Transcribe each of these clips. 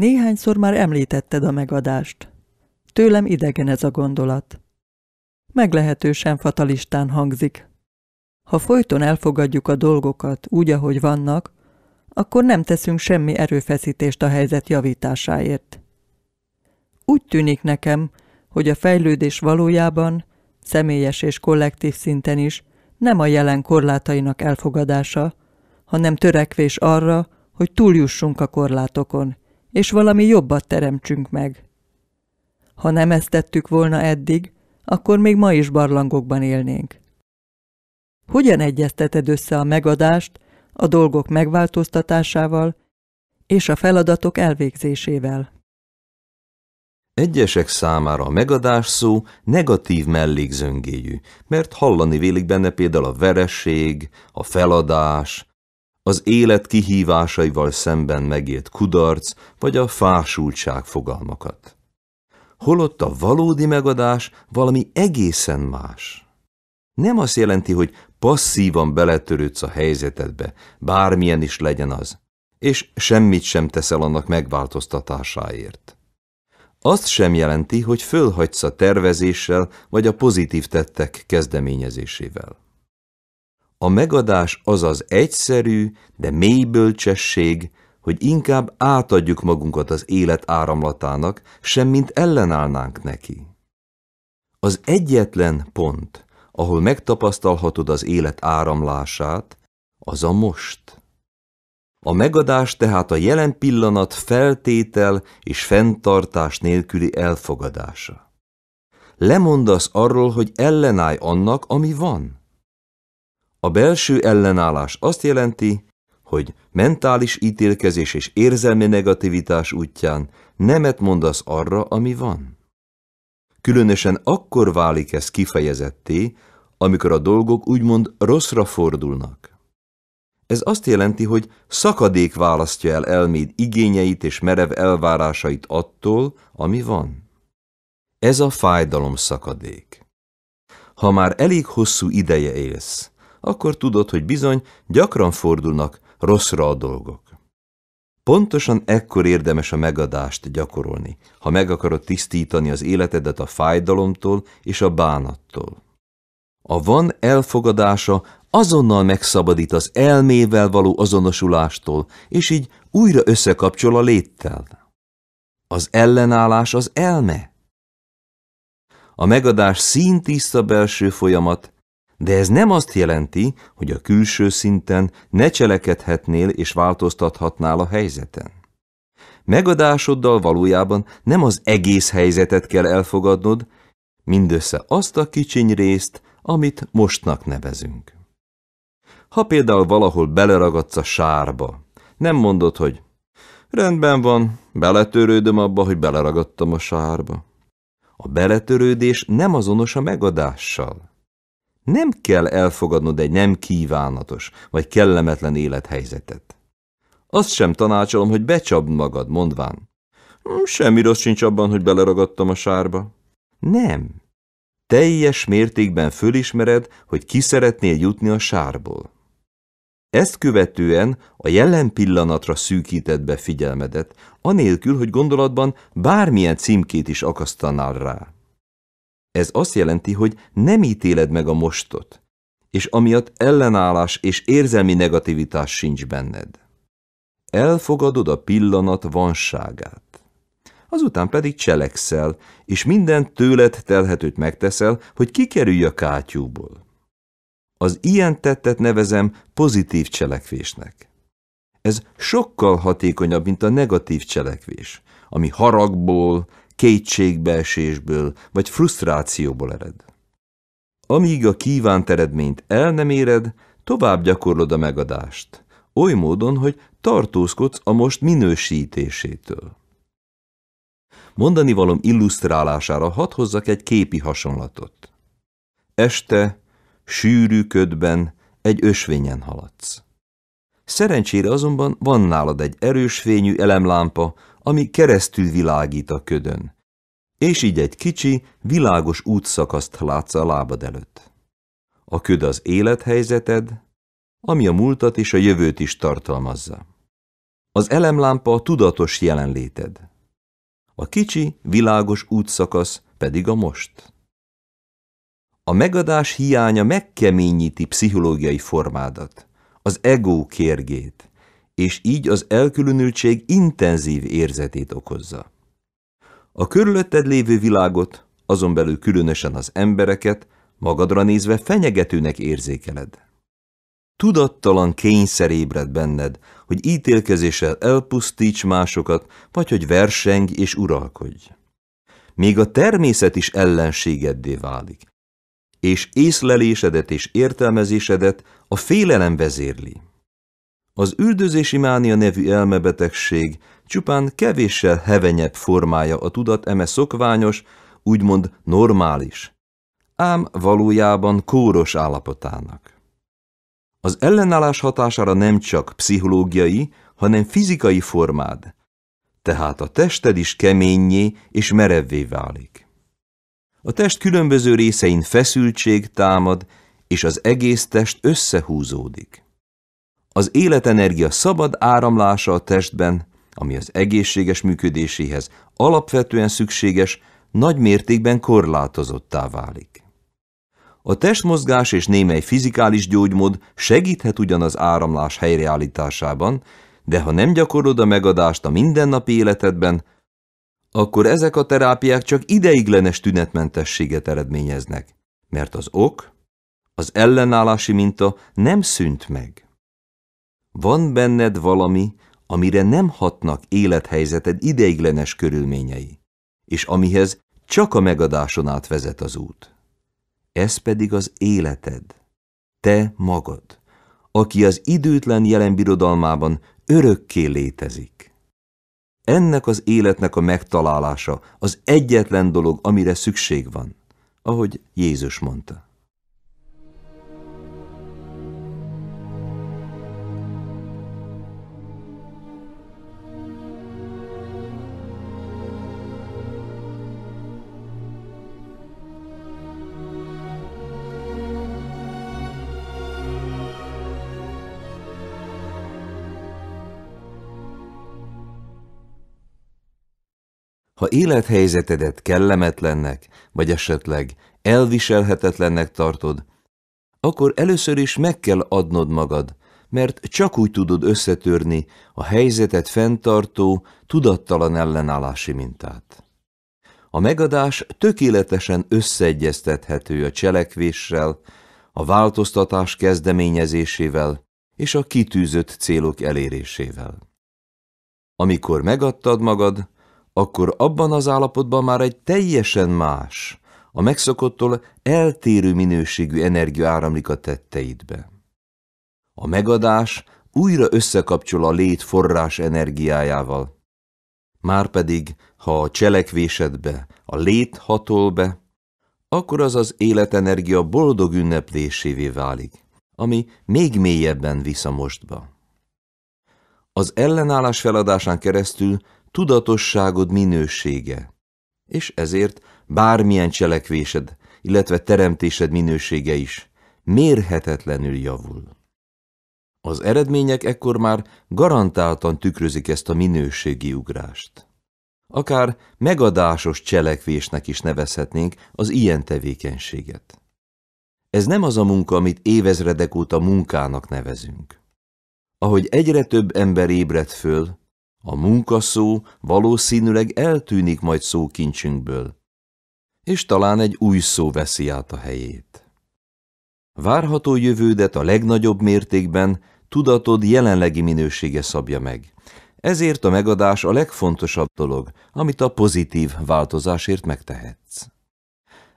Néhányszor már említetted a megadást. Tőlem idegen ez a gondolat. Meglehetősen fatalistán hangzik. Ha folyton elfogadjuk a dolgokat úgy, ahogy vannak, akkor nem teszünk semmi erőfeszítést a helyzet javításáért. Úgy tűnik nekem, hogy a fejlődés valójában, személyes és kollektív szinten is, nem a jelen korlátainak elfogadása, hanem törekvés arra, hogy túljussunk a korlátokon, és valami jobbat teremtsünk meg. Ha nem ezt tettük volna eddig, akkor még ma is barlangokban élnénk. Hogyan egyezteted össze a megadást a dolgok megváltoztatásával és a feladatok elvégzésével? Egyesek számára a megadás szó negatív mellékzöngéjű, mert hallani vélik benne például a veresség, a feladás, az élet kihívásaival szemben megélt kudarc vagy a fásultság fogalmakat. Holott a valódi megadás valami egészen más. Nem azt jelenti, hogy passzívan beletörődsz a helyzetedbe, bármilyen is legyen az, és semmit sem teszel annak megváltoztatásáért. Azt sem jelenti, hogy fölhagysz a tervezéssel vagy a pozitív tettek kezdeményezésével. A megadás az az egyszerű, de mély bölcsesség, hogy inkább átadjuk magunkat az élet áramlatának, semmint ellenállnánk neki. Az egyetlen pont, ahol megtapasztalhatod az élet áramlását, az a most. A megadás tehát a jelen pillanat feltétel és fenntartás nélküli elfogadása. Lemondasz arról, hogy ellenállj annak, ami van – a belső ellenállás azt jelenti, hogy mentális ítélkezés és érzelmi negativitás útján nemet mondasz arra, ami van. Különösen akkor válik ez kifejezetté, amikor a dolgok úgymond rosszra fordulnak. Ez azt jelenti, hogy szakadék választja el elméd igényeit és merev elvárásait attól, ami van. Ez a fájdalom szakadék. Ha már elég hosszú ideje élsz, akkor tudod, hogy bizony gyakran fordulnak rosszra a dolgok. Pontosan ekkor érdemes a megadást gyakorolni, ha meg akarod tisztítani az életedet a fájdalomtól és a bánattól. A van elfogadása azonnal megszabadít az elmével való azonosulástól, és így újra összekapcsol a léttel. Az ellenállás az elme. A megadás színtiszta belső folyamat, de ez nem azt jelenti, hogy a külső szinten ne cselekedhetnél és változtathatnál a helyzeten. Megadásoddal valójában nem az egész helyzetet kell elfogadnod, mindössze azt a kicsiny részt, amit mostnak nevezünk. Ha például valahol beleragadsz a sárba, nem mondod, hogy rendben van, beletörődöm abba, hogy beleragadtam a sárba. A beletörődés nem azonos a megadással. Nem kell elfogadnod egy nem kívánatos vagy kellemetlen élethelyzetet. Azt sem tanácsolom, hogy becsapd magad, mondván. Hmm, semmi rossz sincs abban, hogy beleragadtam a sárba. Nem. Teljes mértékben fölismered, hogy ki szeretnél jutni a sárból. Ezt követően a jelen pillanatra szűkíted be figyelmedet, anélkül, hogy gondolatban bármilyen címkét is akasztanál rá. Ez azt jelenti, hogy nem ítéled meg a mostot, és amiatt ellenállás és érzelmi negativitás sincs benned. Elfogadod a pillanat vanságát. Azután pedig cselekszel, és minden tőled telhetőt megteszel, hogy kikerülj a kátyúból. Az ilyen tettet nevezem pozitív cselekvésnek. Ez sokkal hatékonyabb, mint a negatív cselekvés, ami haragból, kétségbeesésből vagy frusztrációból ered. Amíg a kívánt eredményt el nem éred, tovább gyakorlod a megadást, oly módon, hogy tartózkodsz a most minősítésétől. Mondani valom illusztrálására hadd hozzak egy képi hasonlatot. Este, sűrű ködben, egy ösvényen haladsz. Szerencsére azonban van nálad egy erős fényű elemlámpa, ami keresztül világít a ködön, és így egy kicsi, világos útszakaszt látsz a lábad előtt. A köd az élethelyzeted, ami a múltat és a jövőt is tartalmazza. Az elemlámpa a tudatos jelenléted. A kicsi, világos útszakasz pedig a most. A megadás hiánya megkeményíti pszichológiai formádat, az ego kérgét, és így az elkülönültség intenzív érzetét okozza. A körülötted lévő világot, azon belül különösen az embereket, magadra nézve fenyegetőnek érzékeled. Tudattalan kényszer ébred benned, hogy ítélkezéssel elpusztíts másokat, vagy hogy verseng és uralkodj. Még a természet is ellenségeddé válik, és észlelésedet és értelmezésedet a félelem vezérli. Az üldözési mánia nevű elmebetegség csupán kevéssel hevenyebb formája a tudat eme szokványos, úgymond normális, ám valójában kóros állapotának. Az ellenállás hatására nem csak pszichológiai, hanem fizikai formád, tehát a tested is keményé és merevvé válik. A test különböző részein feszültség támad, és az egész test összehúzódik az életenergia szabad áramlása a testben, ami az egészséges működéséhez alapvetően szükséges, nagy mértékben korlátozottá válik. A testmozgás és némely fizikális gyógymód segíthet ugyan az áramlás helyreállításában, de ha nem gyakorod a megadást a mindennapi életedben, akkor ezek a terápiák csak ideiglenes tünetmentességet eredményeznek, mert az ok, az ellenállási minta nem szűnt meg. Van benned valami, amire nem hatnak élethelyzeted ideiglenes körülményei, és amihez csak a megadáson át vezet az út. Ez pedig az életed, te magad, aki az időtlen jelen birodalmában örökké létezik. Ennek az életnek a megtalálása az egyetlen dolog, amire szükség van, ahogy Jézus mondta. Ha élethelyzetedet kellemetlennek, vagy esetleg elviselhetetlennek tartod, akkor először is meg kell adnod magad, mert csak úgy tudod összetörni a helyzetet fenntartó, tudattalan ellenállási mintát. A megadás tökéletesen összeegyeztethető a cselekvéssel, a változtatás kezdeményezésével és a kitűzött célok elérésével. Amikor megadtad magad, akkor abban az állapotban már egy teljesen más, a megszokottól eltérő minőségű energia áramlik a tetteidbe. A megadás újra összekapcsol a lét forrás energiájával. Márpedig, ha a cselekvésedbe a lét hatol be, akkor az az életenergia boldog ünneplésévé válik, ami még mélyebben visz a mostba. Az ellenállás feladásán keresztül tudatosságod minősége, és ezért bármilyen cselekvésed, illetve teremtésed minősége is mérhetetlenül javul. Az eredmények ekkor már garantáltan tükrözik ezt a minőségi ugrást. Akár megadásos cselekvésnek is nevezhetnénk az ilyen tevékenységet. Ez nem az a munka, amit évezredek óta munkának nevezünk. Ahogy egyre több ember ébred föl, a munkaszó valószínűleg eltűnik majd szókincsünkből, és talán egy új szó veszi át a helyét. Várható jövődet a legnagyobb mértékben tudatod jelenlegi minősége szabja meg. Ezért a megadás a legfontosabb dolog, amit a pozitív változásért megtehetsz.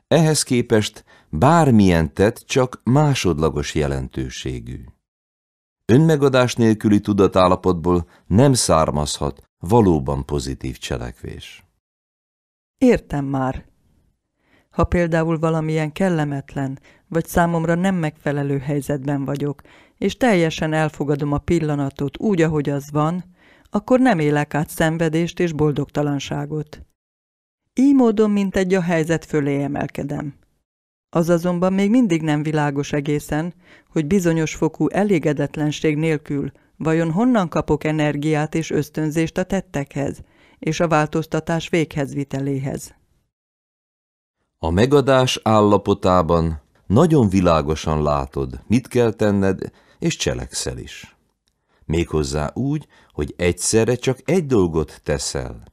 Ehhez képest bármilyen tett csak másodlagos jelentőségű önmegadás nélküli tudatállapotból nem származhat valóban pozitív cselekvés. Értem már. Ha például valamilyen kellemetlen, vagy számomra nem megfelelő helyzetben vagyok, és teljesen elfogadom a pillanatot úgy, ahogy az van, akkor nem élek át szenvedést és boldogtalanságot. Így módon, mint egy a helyzet fölé emelkedem. Az azonban még mindig nem világos egészen, hogy bizonyos fokú elégedetlenség nélkül vajon honnan kapok energiát és ösztönzést a tettekhez, és a változtatás véghezviteléhez. A megadás állapotában nagyon világosan látod, mit kell tenned, és cselekszel is. Méghozzá úgy, hogy egyszerre csak egy dolgot teszel,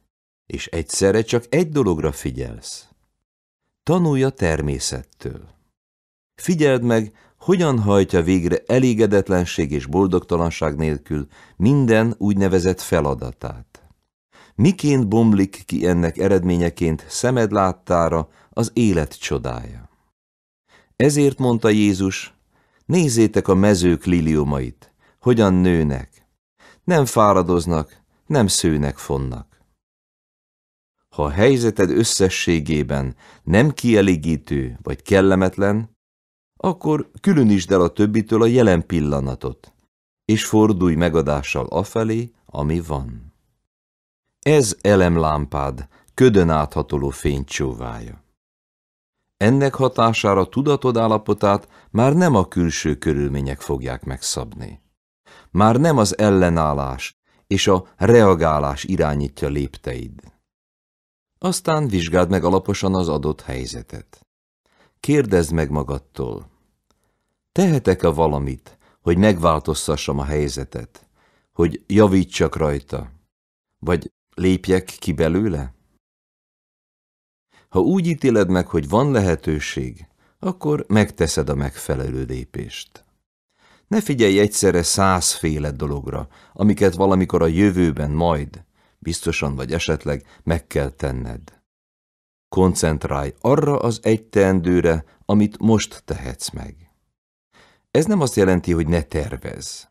és egyszerre csak egy dologra figyelsz. Tanulja a természettől. Figyeld meg, hogyan hajtja végre elégedetlenség és boldogtalanság nélkül minden úgynevezett feladatát. Miként bomlik ki ennek eredményeként szemed láttára az élet csodája? Ezért mondta Jézus, nézzétek a mezők liliumait, hogyan nőnek. Nem fáradoznak, nem szőnek fonnak ha a helyzeted összességében nem kielégítő vagy kellemetlen, akkor különítsd el a többitől a jelen pillanatot, és fordulj megadással afelé, ami van. Ez elemlámpád, ködön áthatoló fénycsóvája. Ennek hatására tudatod állapotát már nem a külső körülmények fogják megszabni. Már nem az ellenállás és a reagálás irányítja lépteid aztán vizsgáld meg alaposan az adott helyzetet. Kérdezd meg magadtól. Tehetek-e valamit, hogy megváltoztassam a helyzetet, hogy javítsak rajta, vagy lépjek ki belőle? Ha úgy ítéled meg, hogy van lehetőség, akkor megteszed a megfelelő lépést. Ne figyelj egyszerre százféle dologra, amiket valamikor a jövőben majd biztosan vagy esetleg meg kell tenned. Koncentrálj arra az egy teendőre, amit most tehetsz meg. Ez nem azt jelenti, hogy ne tervez.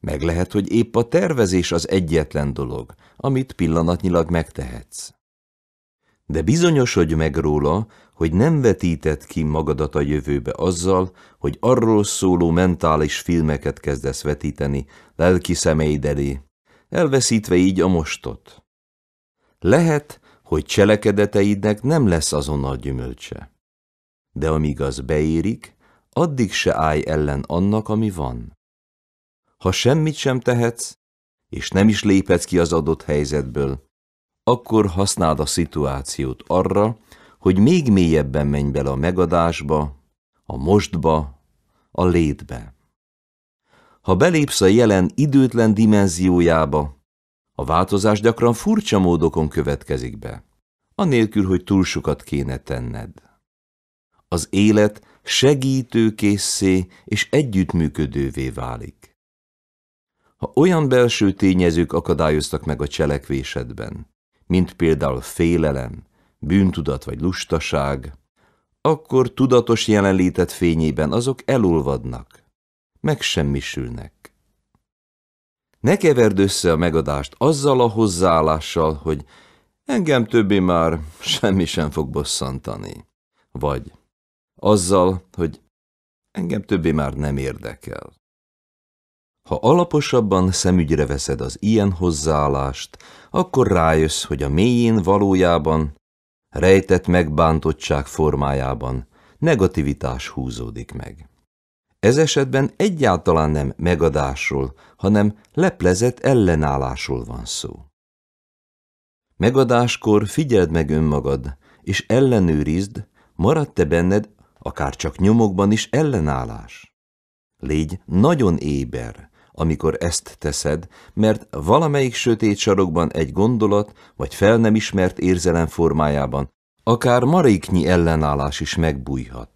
Meg lehet, hogy épp a tervezés az egyetlen dolog, amit pillanatnyilag megtehetsz. De bizonyosodj meg róla, hogy nem vetíted ki magadat a jövőbe azzal, hogy arról szóló mentális filmeket kezdesz vetíteni lelki szemeid elé, elveszítve így a mostot. Lehet, hogy cselekedeteidnek nem lesz azonnal gyümölcse. De amíg az beérik, addig se állj ellen annak, ami van. Ha semmit sem tehetsz, és nem is léphetsz ki az adott helyzetből, akkor használd a szituációt arra, hogy még mélyebben menj bele a megadásba, a mostba, a létbe ha belépsz a jelen időtlen dimenziójába, a változás gyakran furcsa módokon következik be, anélkül, hogy túl sokat kéne tenned. Az élet segítőkészé és együttműködővé válik. Ha olyan belső tényezők akadályoztak meg a cselekvésedben, mint például félelem, bűntudat vagy lustaság, akkor tudatos jelenlétet fényében azok elolvadnak, megsemmisülnek. Ne keverd össze a megadást azzal a hozzáállással, hogy engem többi már semmi sem fog bosszantani, vagy azzal, hogy engem többi már nem érdekel. Ha alaposabban szemügyre veszed az ilyen hozzáállást, akkor rájössz, hogy a mélyén valójában, rejtett megbántottság formájában negativitás húzódik meg. Ez esetben egyáltalán nem megadásról, hanem leplezett ellenállásról van szó. Megadáskor figyeld meg önmagad, és ellenőrizd, maradt-e benned, akár csak nyomokban is ellenállás. Légy nagyon éber, amikor ezt teszed, mert valamelyik sötét sarokban egy gondolat, vagy fel nem ismert érzelem formájában, akár maréknyi ellenállás is megbújhat.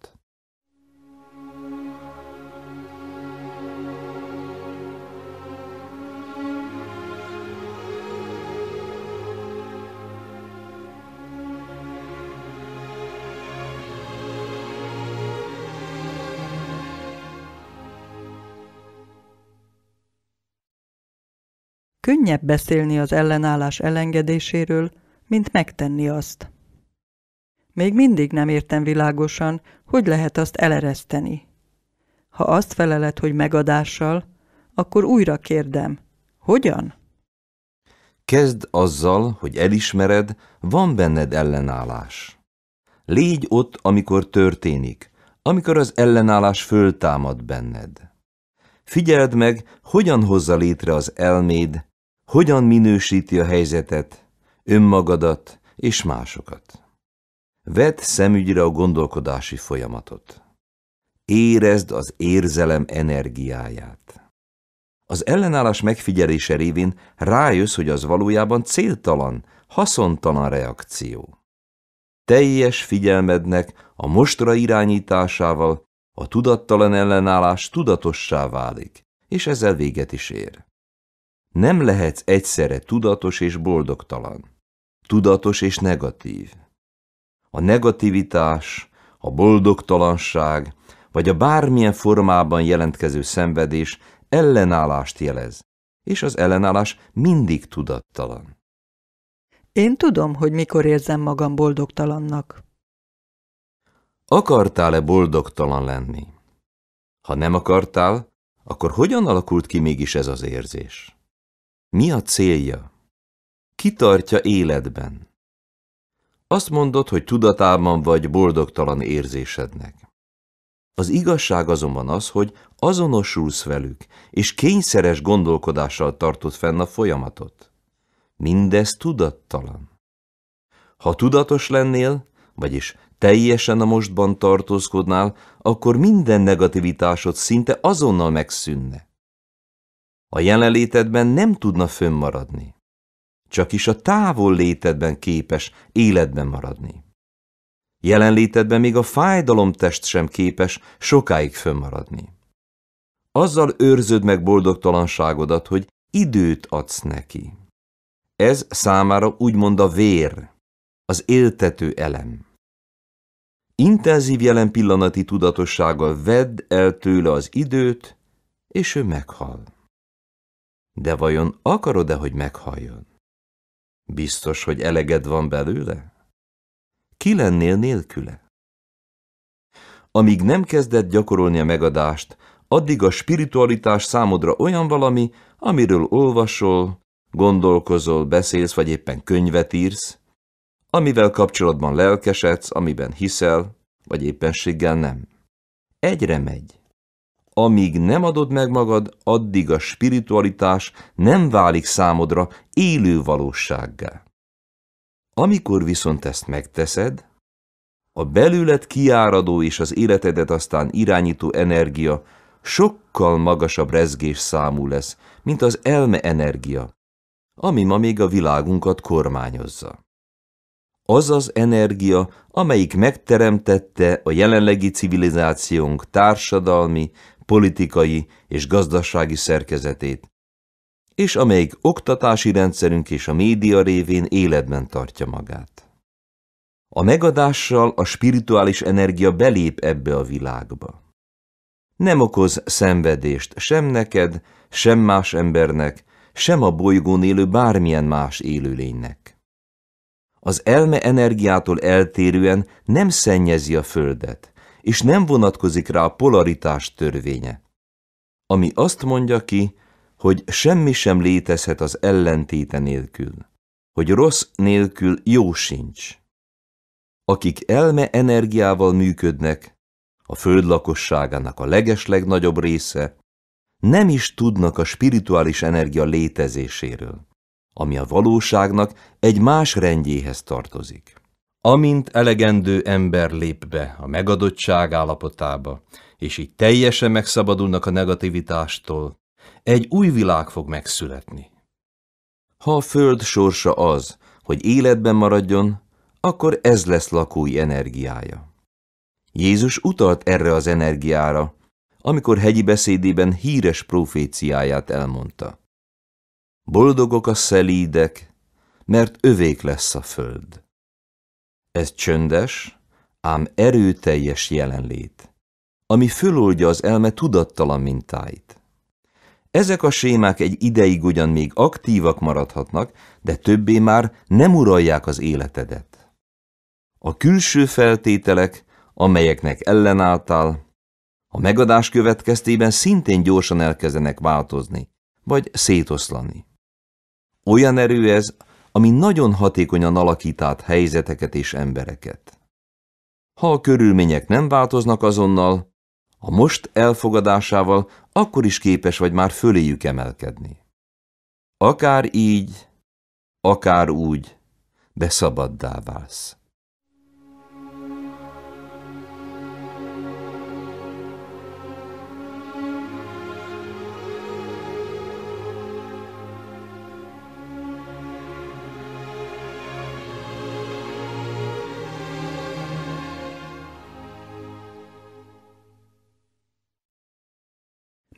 Könnyebb beszélni az ellenállás elengedéséről, mint megtenni azt. Még mindig nem értem világosan, hogy lehet azt elereszteni. Ha azt feleled, hogy megadással, akkor újra kérdem, hogyan? Kezd azzal, hogy elismered, van benned ellenállás. Légy ott, amikor történik, amikor az ellenállás föltámad benned. Figyeld meg, hogyan hozza létre az elméd hogyan minősíti a helyzetet, önmagadat és másokat. Vedd szemügyre a gondolkodási folyamatot. Érezd az érzelem energiáját. Az ellenállás megfigyelése révén rájössz, hogy az valójában céltalan, haszontalan reakció. Teljes figyelmednek a mostra irányításával a tudattalan ellenállás tudatossá válik, és ezzel véget is ér. Nem lehetsz egyszerre tudatos és boldogtalan, tudatos és negatív. A negativitás, a boldogtalanság, vagy a bármilyen formában jelentkező szenvedés ellenállást jelez, és az ellenállás mindig tudattalan. Én tudom, hogy mikor érzem magam boldogtalannak. Akartál-e boldogtalan lenni? Ha nem akartál, akkor hogyan alakult ki mégis ez az érzés? Mi a célja? Kitartja életben. Azt mondod, hogy tudatában vagy boldogtalan érzésednek. Az igazság azonban az, hogy azonosulsz velük, és kényszeres gondolkodással tartod fenn a folyamatot. Mindez tudattalan. Ha tudatos lennél, vagyis teljesen a mostban tartózkodnál, akkor minden negativitásod szinte azonnal megszűnne. A jelenlétedben nem tudna fönnmaradni. Csak is a távol létedben képes életben maradni. Jelenlétedben még a fájdalomtest sem képes sokáig fönnmaradni. Azzal őrződ meg boldogtalanságodat, hogy időt adsz neki. Ez számára úgymond a vér, az éltető elem. Intenzív jelen pillanati tudatossággal vedd el tőle az időt, és ő meghal. De vajon akarod-e, hogy meghalljon? Biztos, hogy eleged van belőle? Ki lennél nélküle? Amíg nem kezdett gyakorolni a megadást, addig a spiritualitás számodra olyan valami, amiről olvasol, gondolkozol, beszélsz, vagy éppen könyvet írsz, amivel kapcsolatban lelkesedsz, amiben hiszel, vagy éppenséggel nem. Egyre megy amíg nem adod meg magad, addig a spiritualitás nem válik számodra élő valósággá. Amikor viszont ezt megteszed, a belőled kiáradó és az életedet aztán irányító energia sokkal magasabb rezgés számú lesz, mint az elme energia, ami ma még a világunkat kormányozza. Az az energia, amelyik megteremtette a jelenlegi civilizációnk társadalmi, politikai és gazdasági szerkezetét, és amelyik oktatási rendszerünk és a média révén életben tartja magát. A megadással a spirituális energia belép ebbe a világba. Nem okoz szenvedést sem neked, sem más embernek, sem a bolygón élő bármilyen más élőlénynek. Az elme energiától eltérően nem szennyezi a földet, és nem vonatkozik rá a polaritás törvénye, ami azt mondja ki, hogy semmi sem létezhet az ellentéte nélkül, hogy rossz nélkül jó sincs. Akik elme energiával működnek, a föld lakosságának a legeslegnagyobb része, nem is tudnak a spirituális energia létezéséről, ami a valóságnak egy más rendjéhez tartozik. Amint elegendő ember lép be a megadottság állapotába, és így teljesen megszabadulnak a negativitástól, egy új világ fog megszületni. Ha a Föld sorsa az, hogy életben maradjon, akkor ez lesz lakói energiája. Jézus utalt erre az energiára, amikor hegyi beszédében híres proféciáját elmondta. Boldogok a szelídek, mert övék lesz a föld. Ez csöndes, ám erőteljes jelenlét, ami föloldja az elme tudattalan mintáit. Ezek a sémák egy ideig ugyan még aktívak maradhatnak, de többé már nem uralják az életedet. A külső feltételek, amelyeknek ellenálltál, a megadás következtében szintén gyorsan elkezdenek változni, vagy szétoszlani. Olyan erő ez, ami nagyon hatékonyan alakít át helyzeteket és embereket. Ha a körülmények nem változnak azonnal, a most elfogadásával akkor is képes vagy már föléjük emelkedni. Akár így, akár úgy, de szabaddá válsz.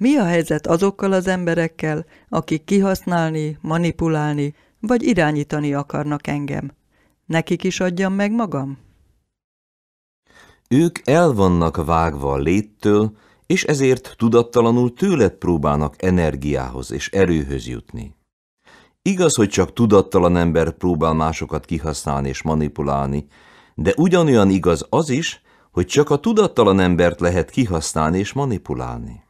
Mi a helyzet azokkal az emberekkel, akik kihasználni, manipulálni vagy irányítani akarnak engem? Nekik is adjam meg magam? Ők el vannak vágva a léttől, és ezért tudattalanul tőled próbálnak energiához és erőhöz jutni. Igaz, hogy csak tudattalan ember próbál másokat kihasználni és manipulálni, de ugyanolyan igaz az is, hogy csak a tudattalan embert lehet kihasználni és manipulálni.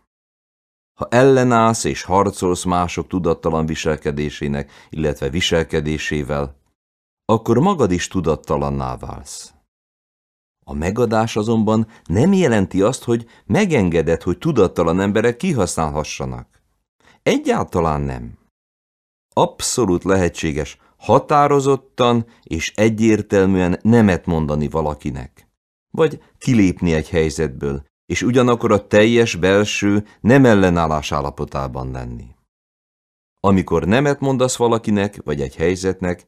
Ha ellenállsz és harcolsz mások tudattalan viselkedésének, illetve viselkedésével, akkor magad is tudattalanná válsz. A megadás azonban nem jelenti azt, hogy megengeded, hogy tudattalan emberek kihasználhassanak. Egyáltalán nem. Abszolút lehetséges határozottan és egyértelműen nemet mondani valakinek, vagy kilépni egy helyzetből, és ugyanakkor a teljes belső nem ellenállás állapotában lenni. Amikor nemet mondasz valakinek vagy egy helyzetnek,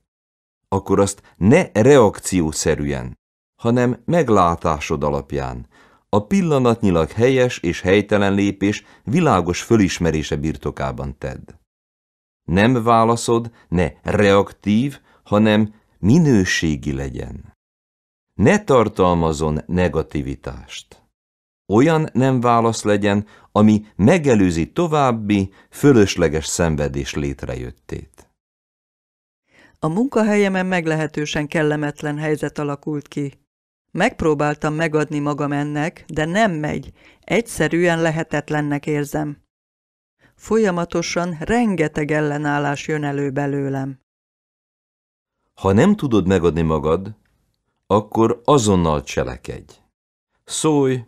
akkor azt ne reakciószerűen, hanem meglátásod alapján, a pillanatnyilag helyes és helytelen lépés világos fölismerése birtokában tedd. Nem válaszod, ne reaktív, hanem minőségi legyen. Ne tartalmazon negativitást olyan nem válasz legyen, ami megelőzi további, fölösleges szenvedés létrejöttét. A munkahelyemen meglehetősen kellemetlen helyzet alakult ki. Megpróbáltam megadni magam ennek, de nem megy, egyszerűen lehetetlennek érzem. Folyamatosan rengeteg ellenállás jön elő belőlem. Ha nem tudod megadni magad, akkor azonnal cselekedj. Szólj,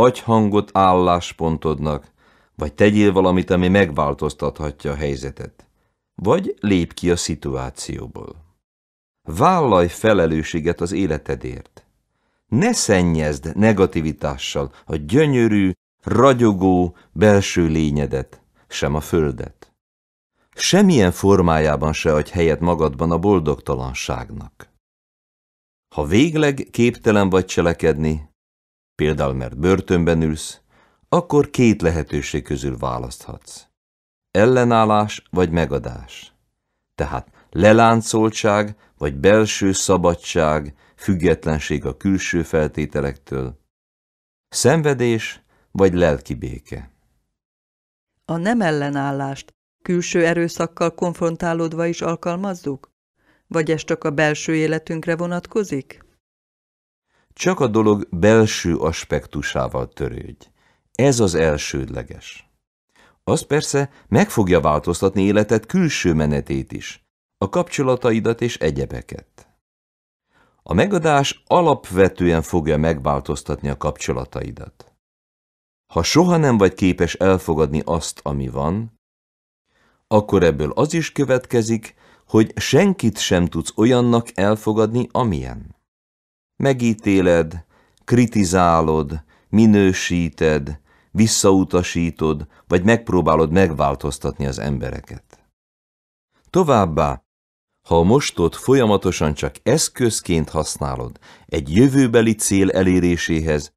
Adj hangot álláspontodnak, vagy tegyél valamit, ami megváltoztathatja a helyzetet. Vagy lépj ki a szituációból. Vállalj felelősséget az életedért. Ne szennyezd negativitással a gyönyörű, ragyogó belső lényedet, sem a földet. Semmilyen formájában se adj helyet magadban a boldogtalanságnak. Ha végleg képtelen vagy cselekedni, például mert börtönben ülsz, akkor két lehetőség közül választhatsz. Ellenállás vagy megadás. Tehát leláncoltság vagy belső szabadság, függetlenség a külső feltételektől. Szenvedés vagy lelki béke. A nem ellenállást külső erőszakkal konfrontálódva is alkalmazzuk? Vagy ez csak a belső életünkre vonatkozik? Csak a dolog belső aspektusával törődj. Ez az elsődleges. Az persze meg fogja változtatni életed külső menetét is, a kapcsolataidat és egyebeket. A megadás alapvetően fogja megváltoztatni a kapcsolataidat. Ha soha nem vagy képes elfogadni azt, ami van, akkor ebből az is következik, hogy senkit sem tudsz olyannak elfogadni, amilyen. Megítéled, kritizálod, minősíted, visszautasítod, vagy megpróbálod megváltoztatni az embereket. Továbbá, ha a mostot folyamatosan csak eszközként használod egy jövőbeli cél eléréséhez,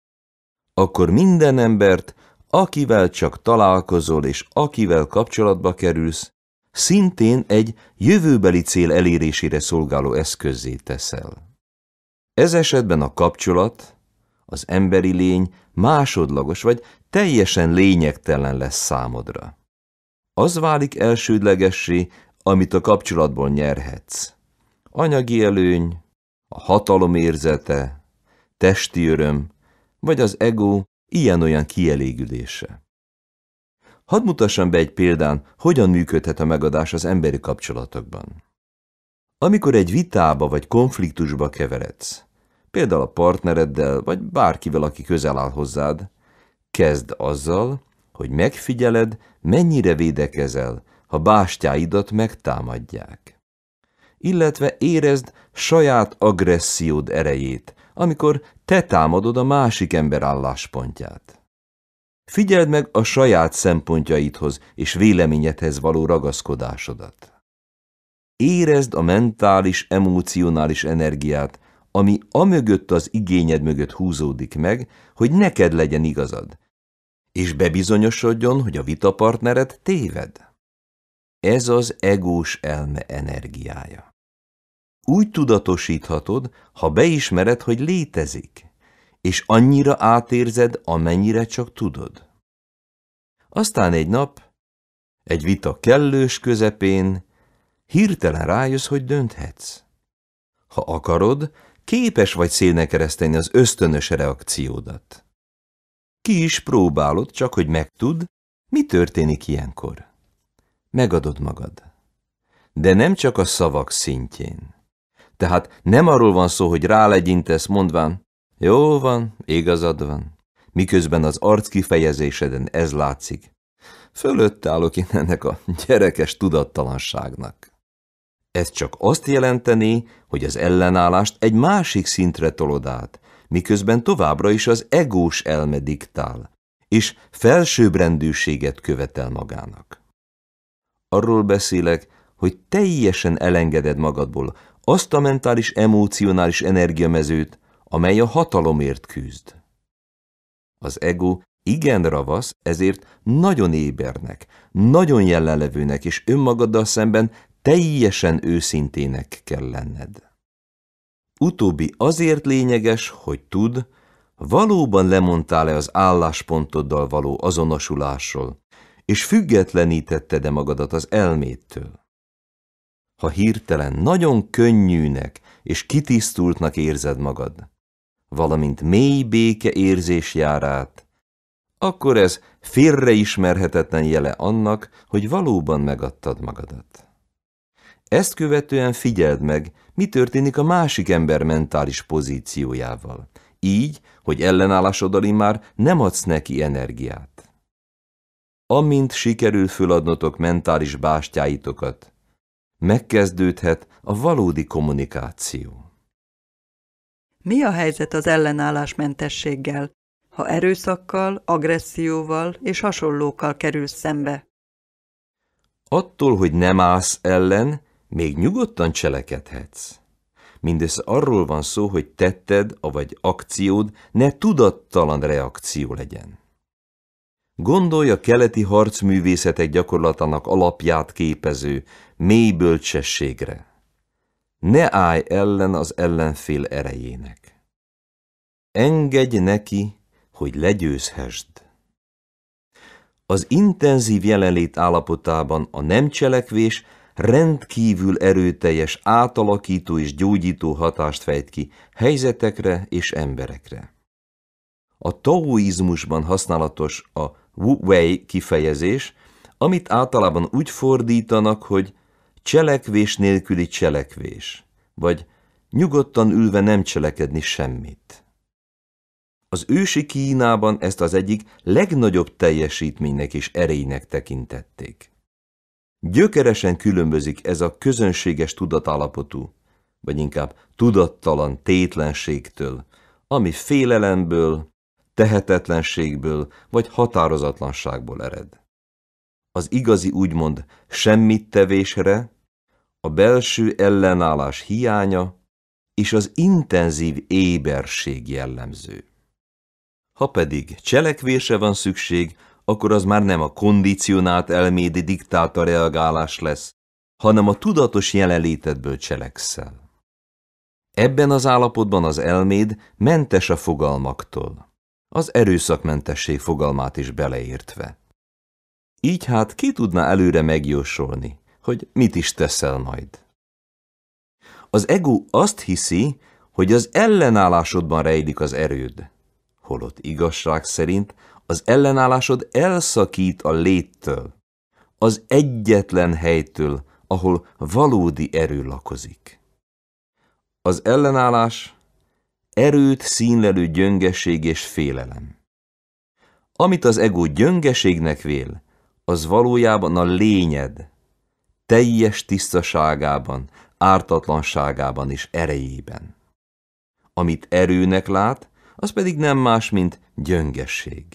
akkor minden embert, akivel csak találkozol és akivel kapcsolatba kerülsz, szintén egy jövőbeli cél elérésére szolgáló eszközzé teszel. Ez esetben a kapcsolat, az emberi lény másodlagos vagy teljesen lényegtelen lesz számodra. Az válik elsődlegessé, amit a kapcsolatból nyerhetsz. Anyagi előny, a hatalom érzete, testi öröm, vagy az ego ilyen-olyan kielégülése. Hadd mutassam be egy példán, hogyan működhet a megadás az emberi kapcsolatokban. Amikor egy vitába vagy konfliktusba keveredsz, például a partnereddel, vagy bárkivel, aki közel áll hozzád, kezd azzal, hogy megfigyeled, mennyire védekezel, ha bástyáidat megtámadják. Illetve érezd saját agressziód erejét, amikor te támadod a másik ember álláspontját. Figyeld meg a saját szempontjaidhoz és véleményedhez való ragaszkodásodat. Érezd a mentális, emocionális energiát, ami amögött az igényed mögött húzódik meg, hogy neked legyen igazad, és bebizonyosodjon, hogy a vitapartnered téved. Ez az egós elme energiája. Úgy tudatosíthatod, ha beismered, hogy létezik, és annyira átérzed, amennyire csak tudod. Aztán egy nap, egy vita kellős közepén, hirtelen rájössz, hogy dönthetsz. Ha akarod, képes vagy szélne kereszteni az ösztönös reakciódat. Ki is próbálod, csak hogy megtudd, mi történik ilyenkor. Megadod magad. De nem csak a szavak szintjén. Tehát nem arról van szó, hogy rálegyintesz, mondván, jó van, igazad van, miközben az arc kifejezéseden ez látszik. Fölött állok én ennek a gyerekes tudattalanságnak. Ez csak azt jelenteni, hogy az ellenállást egy másik szintre tolod át, miközben továbbra is az egós elme diktál, és felsőbbrendűséget követel magának. Arról beszélek, hogy teljesen elengeded magadból azt a mentális emocionális energiamezőt, amely a hatalomért küzd. Az ego igen ravasz, ezért nagyon ébernek, nagyon jelenlevőnek és önmagaddal szemben Teljesen őszintének kell lenned. Utóbbi azért lényeges, hogy tud, valóban lemondtál-e az álláspontoddal való azonosulásról, és függetlenítetted-e magadat az elmédtől. Ha hirtelen nagyon könnyűnek és kitisztultnak érzed magad, valamint mély béke érzés jár át, akkor ez félreismerhetetlen jele annak, hogy valóban megadtad magadat. Ezt követően figyeld meg, mi történik a másik ember mentális pozíciójával. Így, hogy ellenállásodali már nem adsz neki energiát. Amint sikerül föladnotok mentális bástyáitokat, megkezdődhet a valódi kommunikáció. Mi a helyzet az ellenállás mentességgel, ha erőszakkal, agresszióval és hasonlókkal kerülsz szembe? Attól, hogy nem állsz ellen, még nyugodtan cselekedhetsz. Mindez arról van szó, hogy tetted, avagy akciód ne tudattalan reakció legyen. Gondolj a keleti harcművészetek gyakorlatának alapját képező mély bölcsességre. Ne állj ellen az ellenfél erejének. Engedj neki, hogy legyőzhesd. Az intenzív jelenlét állapotában a nem cselekvés rendkívül erőteljes átalakító és gyógyító hatást fejt ki helyzetekre és emberekre. A taoizmusban használatos a Wu Wei kifejezés, amit általában úgy fordítanak, hogy cselekvés nélküli cselekvés, vagy nyugodtan ülve nem cselekedni semmit. Az ősi Kínában ezt az egyik legnagyobb teljesítménynek és erénynek tekintették. Gyökeresen különbözik ez a közönséges tudatállapotú, vagy inkább tudattalan tétlenségtől, ami félelemből, tehetetlenségből vagy határozatlanságból ered. Az igazi úgymond semmit tevésre, a belső ellenállás hiánya és az intenzív éberség jellemző. Ha pedig cselekvése van szükség, akkor az már nem a kondicionált elmédi diktáta reagálás lesz, hanem a tudatos jelenlétedből cselekszel. Ebben az állapotban az elméd mentes a fogalmaktól, az erőszakmentesség fogalmát is beleértve. Így hát ki tudná előre megjósolni, hogy mit is teszel majd. Az ego azt hiszi, hogy az ellenállásodban rejlik az erőd, holott igazság szerint az ellenállásod elszakít a léttől, az egyetlen helytől, ahol valódi erő lakozik. Az ellenállás erőt színlelő gyöngeség és félelem. Amit az ego gyöngeségnek vél, az valójában a lényed, teljes tisztaságában, ártatlanságában és erejében. Amit erőnek lát, az pedig nem más, mint gyöngesség.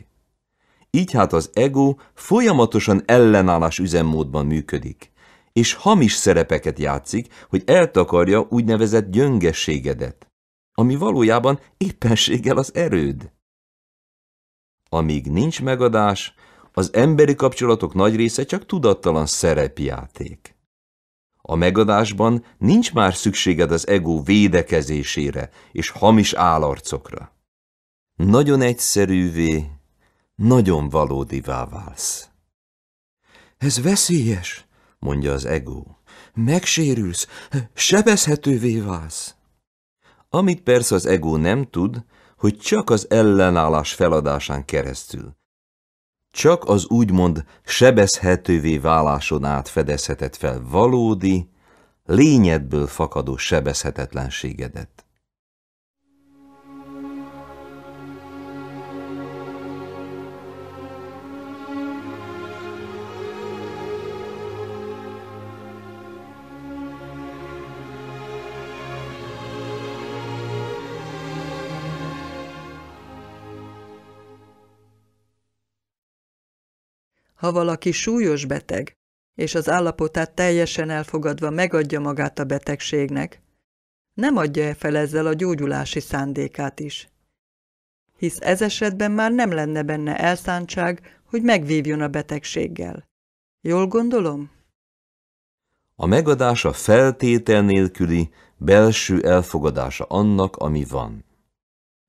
Így hát az ego folyamatosan ellenállás üzemmódban működik, és hamis szerepeket játszik, hogy eltakarja úgynevezett gyöngességedet, ami valójában éppenséggel az erőd. Amíg nincs megadás, az emberi kapcsolatok nagy része csak tudattalan szerepjáték. A megadásban nincs már szükséged az ego védekezésére és hamis állarcokra. Nagyon egyszerűvé, nagyon valódivá válsz. Ez veszélyes, mondja az ego. Megsérülsz, sebezhetővé válsz. Amit persze az ego nem tud, hogy csak az ellenállás feladásán keresztül, csak az úgymond sebezhetővé váláson át fedezheted fel valódi, lényedből fakadó sebezhetetlenségedet. Ha valaki súlyos beteg, és az állapotát teljesen elfogadva megadja magát a betegségnek, nem adja-e fel ezzel a gyógyulási szándékát is? Hisz ez esetben már nem lenne benne elszántság, hogy megvívjon a betegséggel. Jól gondolom? A megadás a feltétel nélküli, belső elfogadása annak, ami van.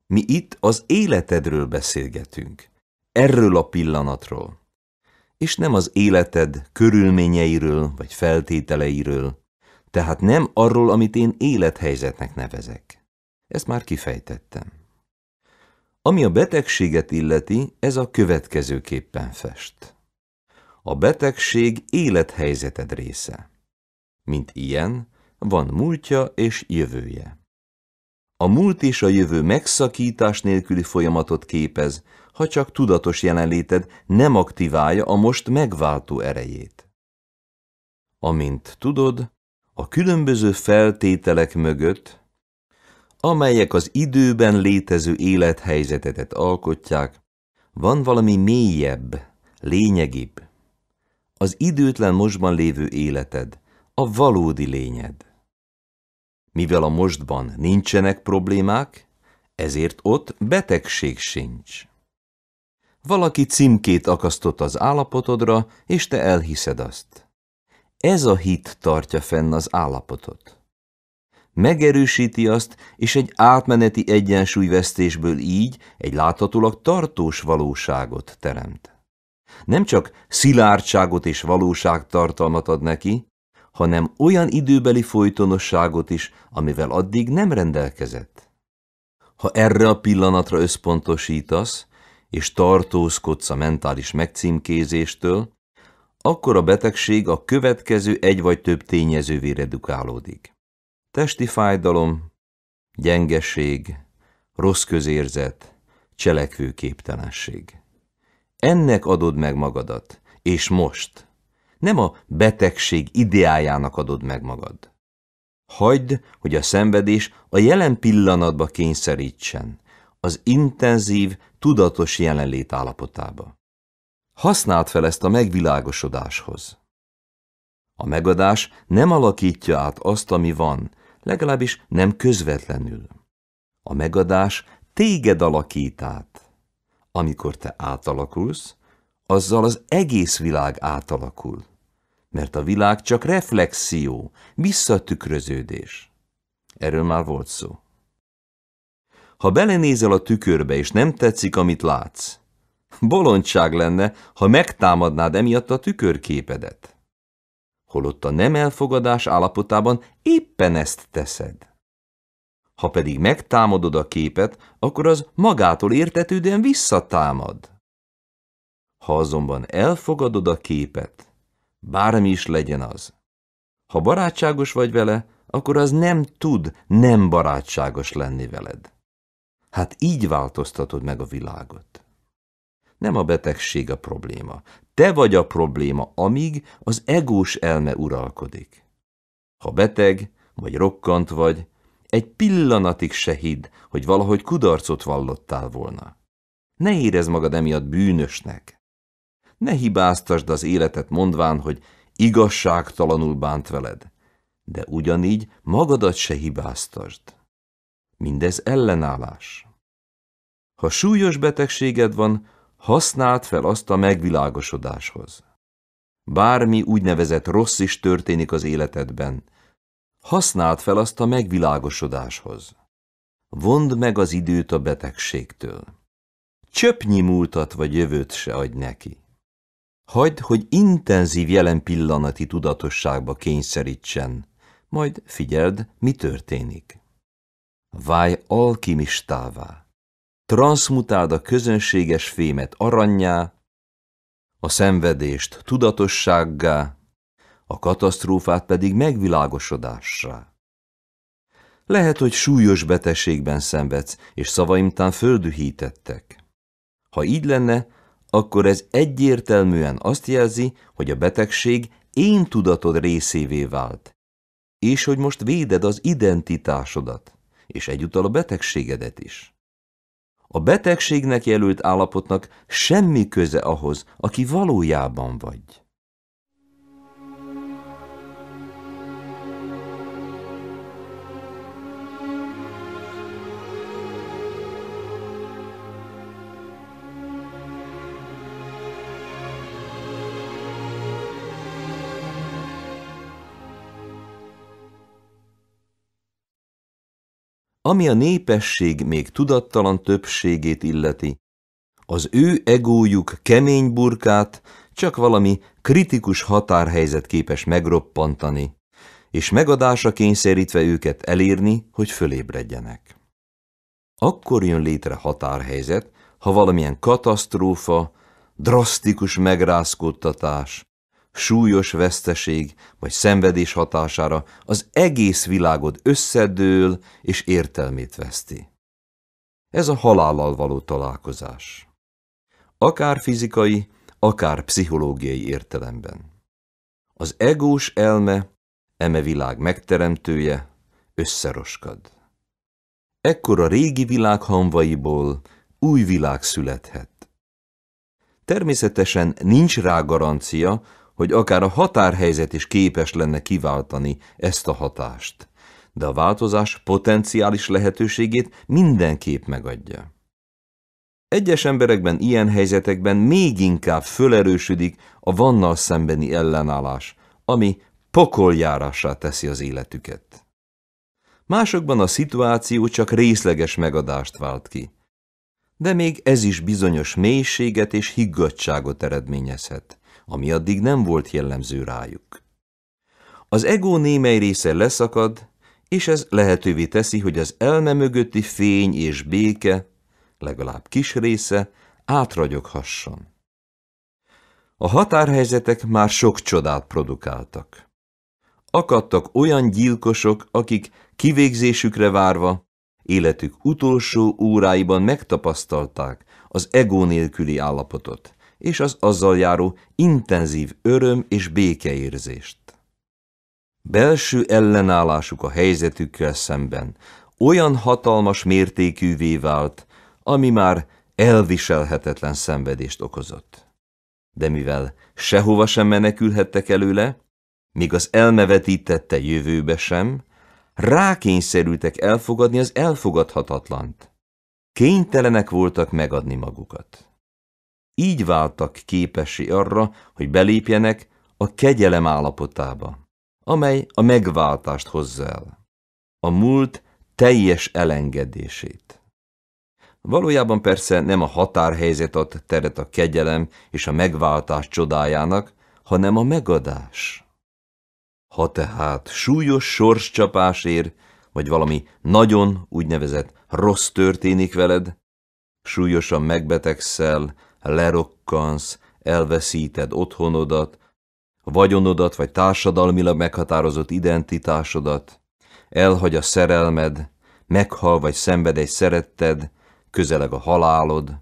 Mi itt az életedről beszélgetünk, erről a pillanatról és nem az életed körülményeiről vagy feltételeiről, tehát nem arról, amit én élethelyzetnek nevezek. Ezt már kifejtettem. Ami a betegséget illeti, ez a következőképpen fest. A betegség élethelyzeted része. Mint ilyen, van múltja és jövője. A múlt és a jövő megszakítás nélküli folyamatot képez, ha csak tudatos jelenléted nem aktiválja a most megváltó erejét. Amint tudod, a különböző feltételek mögött, amelyek az időben létező élethelyzetedet alkotják, van valami mélyebb, lényegibb. Az időtlen mostban lévő életed, a valódi lényed. Mivel a mostban nincsenek problémák, ezért ott betegség sincs. Valaki címkét akasztott az állapotodra, és te elhiszed azt. Ez a hit tartja fenn az állapotot. Megerősíti azt, és egy átmeneti egyensúlyvesztésből így egy láthatólag tartós valóságot teremt. Nem csak szilárdságot és valóságtartalmat ad neki, hanem olyan időbeli folytonosságot is, amivel addig nem rendelkezett. Ha erre a pillanatra összpontosítasz, és tartózkodsz a mentális megcímkézéstől, akkor a betegség a következő egy vagy több tényezővé redukálódik. Testi fájdalom, gyengeség, rossz közérzet, cselekvőképtelenség. Ennek adod meg magadat, és most. Nem a betegség ideájának adod meg magad. Hagyd, hogy a szenvedés a jelen pillanatba kényszerítsen, az intenzív, tudatos jelenlét állapotába. Használd fel ezt a megvilágosodáshoz. A megadás nem alakítja át azt, ami van, legalábbis nem közvetlenül. A megadás téged alakít át. Amikor te átalakulsz, azzal az egész világ átalakul, mert a világ csak reflexió, visszatükröződés. Erről már volt szó ha belenézel a tükörbe, és nem tetszik, amit látsz. Bolondság lenne, ha megtámadnád emiatt a tükörképedet. Holott a nem elfogadás állapotában éppen ezt teszed. Ha pedig megtámadod a képet, akkor az magától értetődően visszatámad. Ha azonban elfogadod a képet, bármi is legyen az, ha barátságos vagy vele, akkor az nem tud nem barátságos lenni veled. Hát így változtatod meg a világot. Nem a betegség a probléma. Te vagy a probléma, amíg az egós elme uralkodik. Ha beteg, vagy rokkant vagy, egy pillanatig se hidd, hogy valahogy kudarcot vallottál volna. Ne érez magad emiatt bűnösnek. Ne hibáztasd az életet mondván, hogy igazságtalanul bánt veled, de ugyanígy magadat se hibáztasd. Mindez ellenállás. Ha súlyos betegséged van, használd fel azt a megvilágosodáshoz. Bármi úgynevezett rossz is történik az életedben, használd fel azt a megvilágosodáshoz. Vond meg az időt a betegségtől. Csöpnyi múltat vagy jövőt se adj neki. Hagyd, hogy intenzív jelen pillanati tudatosságba kényszerítsen, majd figyeld, mi történik. Válj alkimistává transmutáld a közönséges fémet aranyjá, a szenvedést tudatossággá, a katasztrófát pedig megvilágosodásra. Lehet, hogy súlyos betegségben szenvedsz, és szavaimtán földühítettek. Ha így lenne, akkor ez egyértelműen azt jelzi, hogy a betegség én tudatod részévé vált, és hogy most véded az identitásodat, és egyúttal a betegségedet is a betegségnek jelölt állapotnak semmi köze ahhoz, aki valójában vagy. Ami a népesség még tudattalan többségét illeti, az ő egójuk kemény burkát csak valami kritikus határhelyzet képes megroppantani, és megadása kényszerítve őket elérni, hogy fölébredjenek. Akkor jön létre határhelyzet, ha valamilyen katasztrófa, drasztikus megrázkódtatás, súlyos veszteség vagy szenvedés hatására az egész világod összedől és értelmét veszti. Ez a halállal való találkozás. Akár fizikai, akár pszichológiai értelemben. Az egós elme, eme világ megteremtője, összeroskad. Ekkor a régi világ hanvaiból új világ születhet. Természetesen nincs rá garancia, hogy akár a határhelyzet is képes lenne kiváltani ezt a hatást, de a változás potenciális lehetőségét mindenképp megadja. Egyes emberekben ilyen helyzetekben még inkább fölerősödik a vannal szembeni ellenállás, ami pokoljárásá teszi az életüket. Másokban a szituáció csak részleges megadást vált ki, de még ez is bizonyos mélységet és higgadtságot eredményezhet, ami addig nem volt jellemző rájuk. Az ego némely része leszakad, és ez lehetővé teszi, hogy az elme mögötti fény és béke, legalább kis része, átragyoghasson. A határhelyzetek már sok csodát produkáltak. Akadtak olyan gyilkosok, akik kivégzésükre várva, életük utolsó óráiban megtapasztalták az ego nélküli állapotot, és az azzal járó intenzív öröm és békeérzést. Belső ellenállásuk a helyzetükkel szemben olyan hatalmas mértékűvé vált, ami már elviselhetetlen szenvedést okozott. De mivel sehova sem menekülhettek előle, még az elmevetítette jövőbe sem, rákényszerültek elfogadni az elfogadhatatlant. Kénytelenek voltak megadni magukat így váltak képesi arra, hogy belépjenek a kegyelem állapotába, amely a megváltást hozza el, a múlt teljes elengedését. Valójában persze nem a határhelyzet ad teret a kegyelem és a megváltás csodájának, hanem a megadás. Ha tehát súlyos sorscsapás ér, vagy valami nagyon úgynevezett rossz történik veled, súlyosan megbetegszel, lerokkansz, elveszíted otthonodat, vagyonodat vagy társadalmilag meghatározott identitásodat, elhagy a szerelmed, meghal vagy szenved egy szeretted, közeleg a halálod.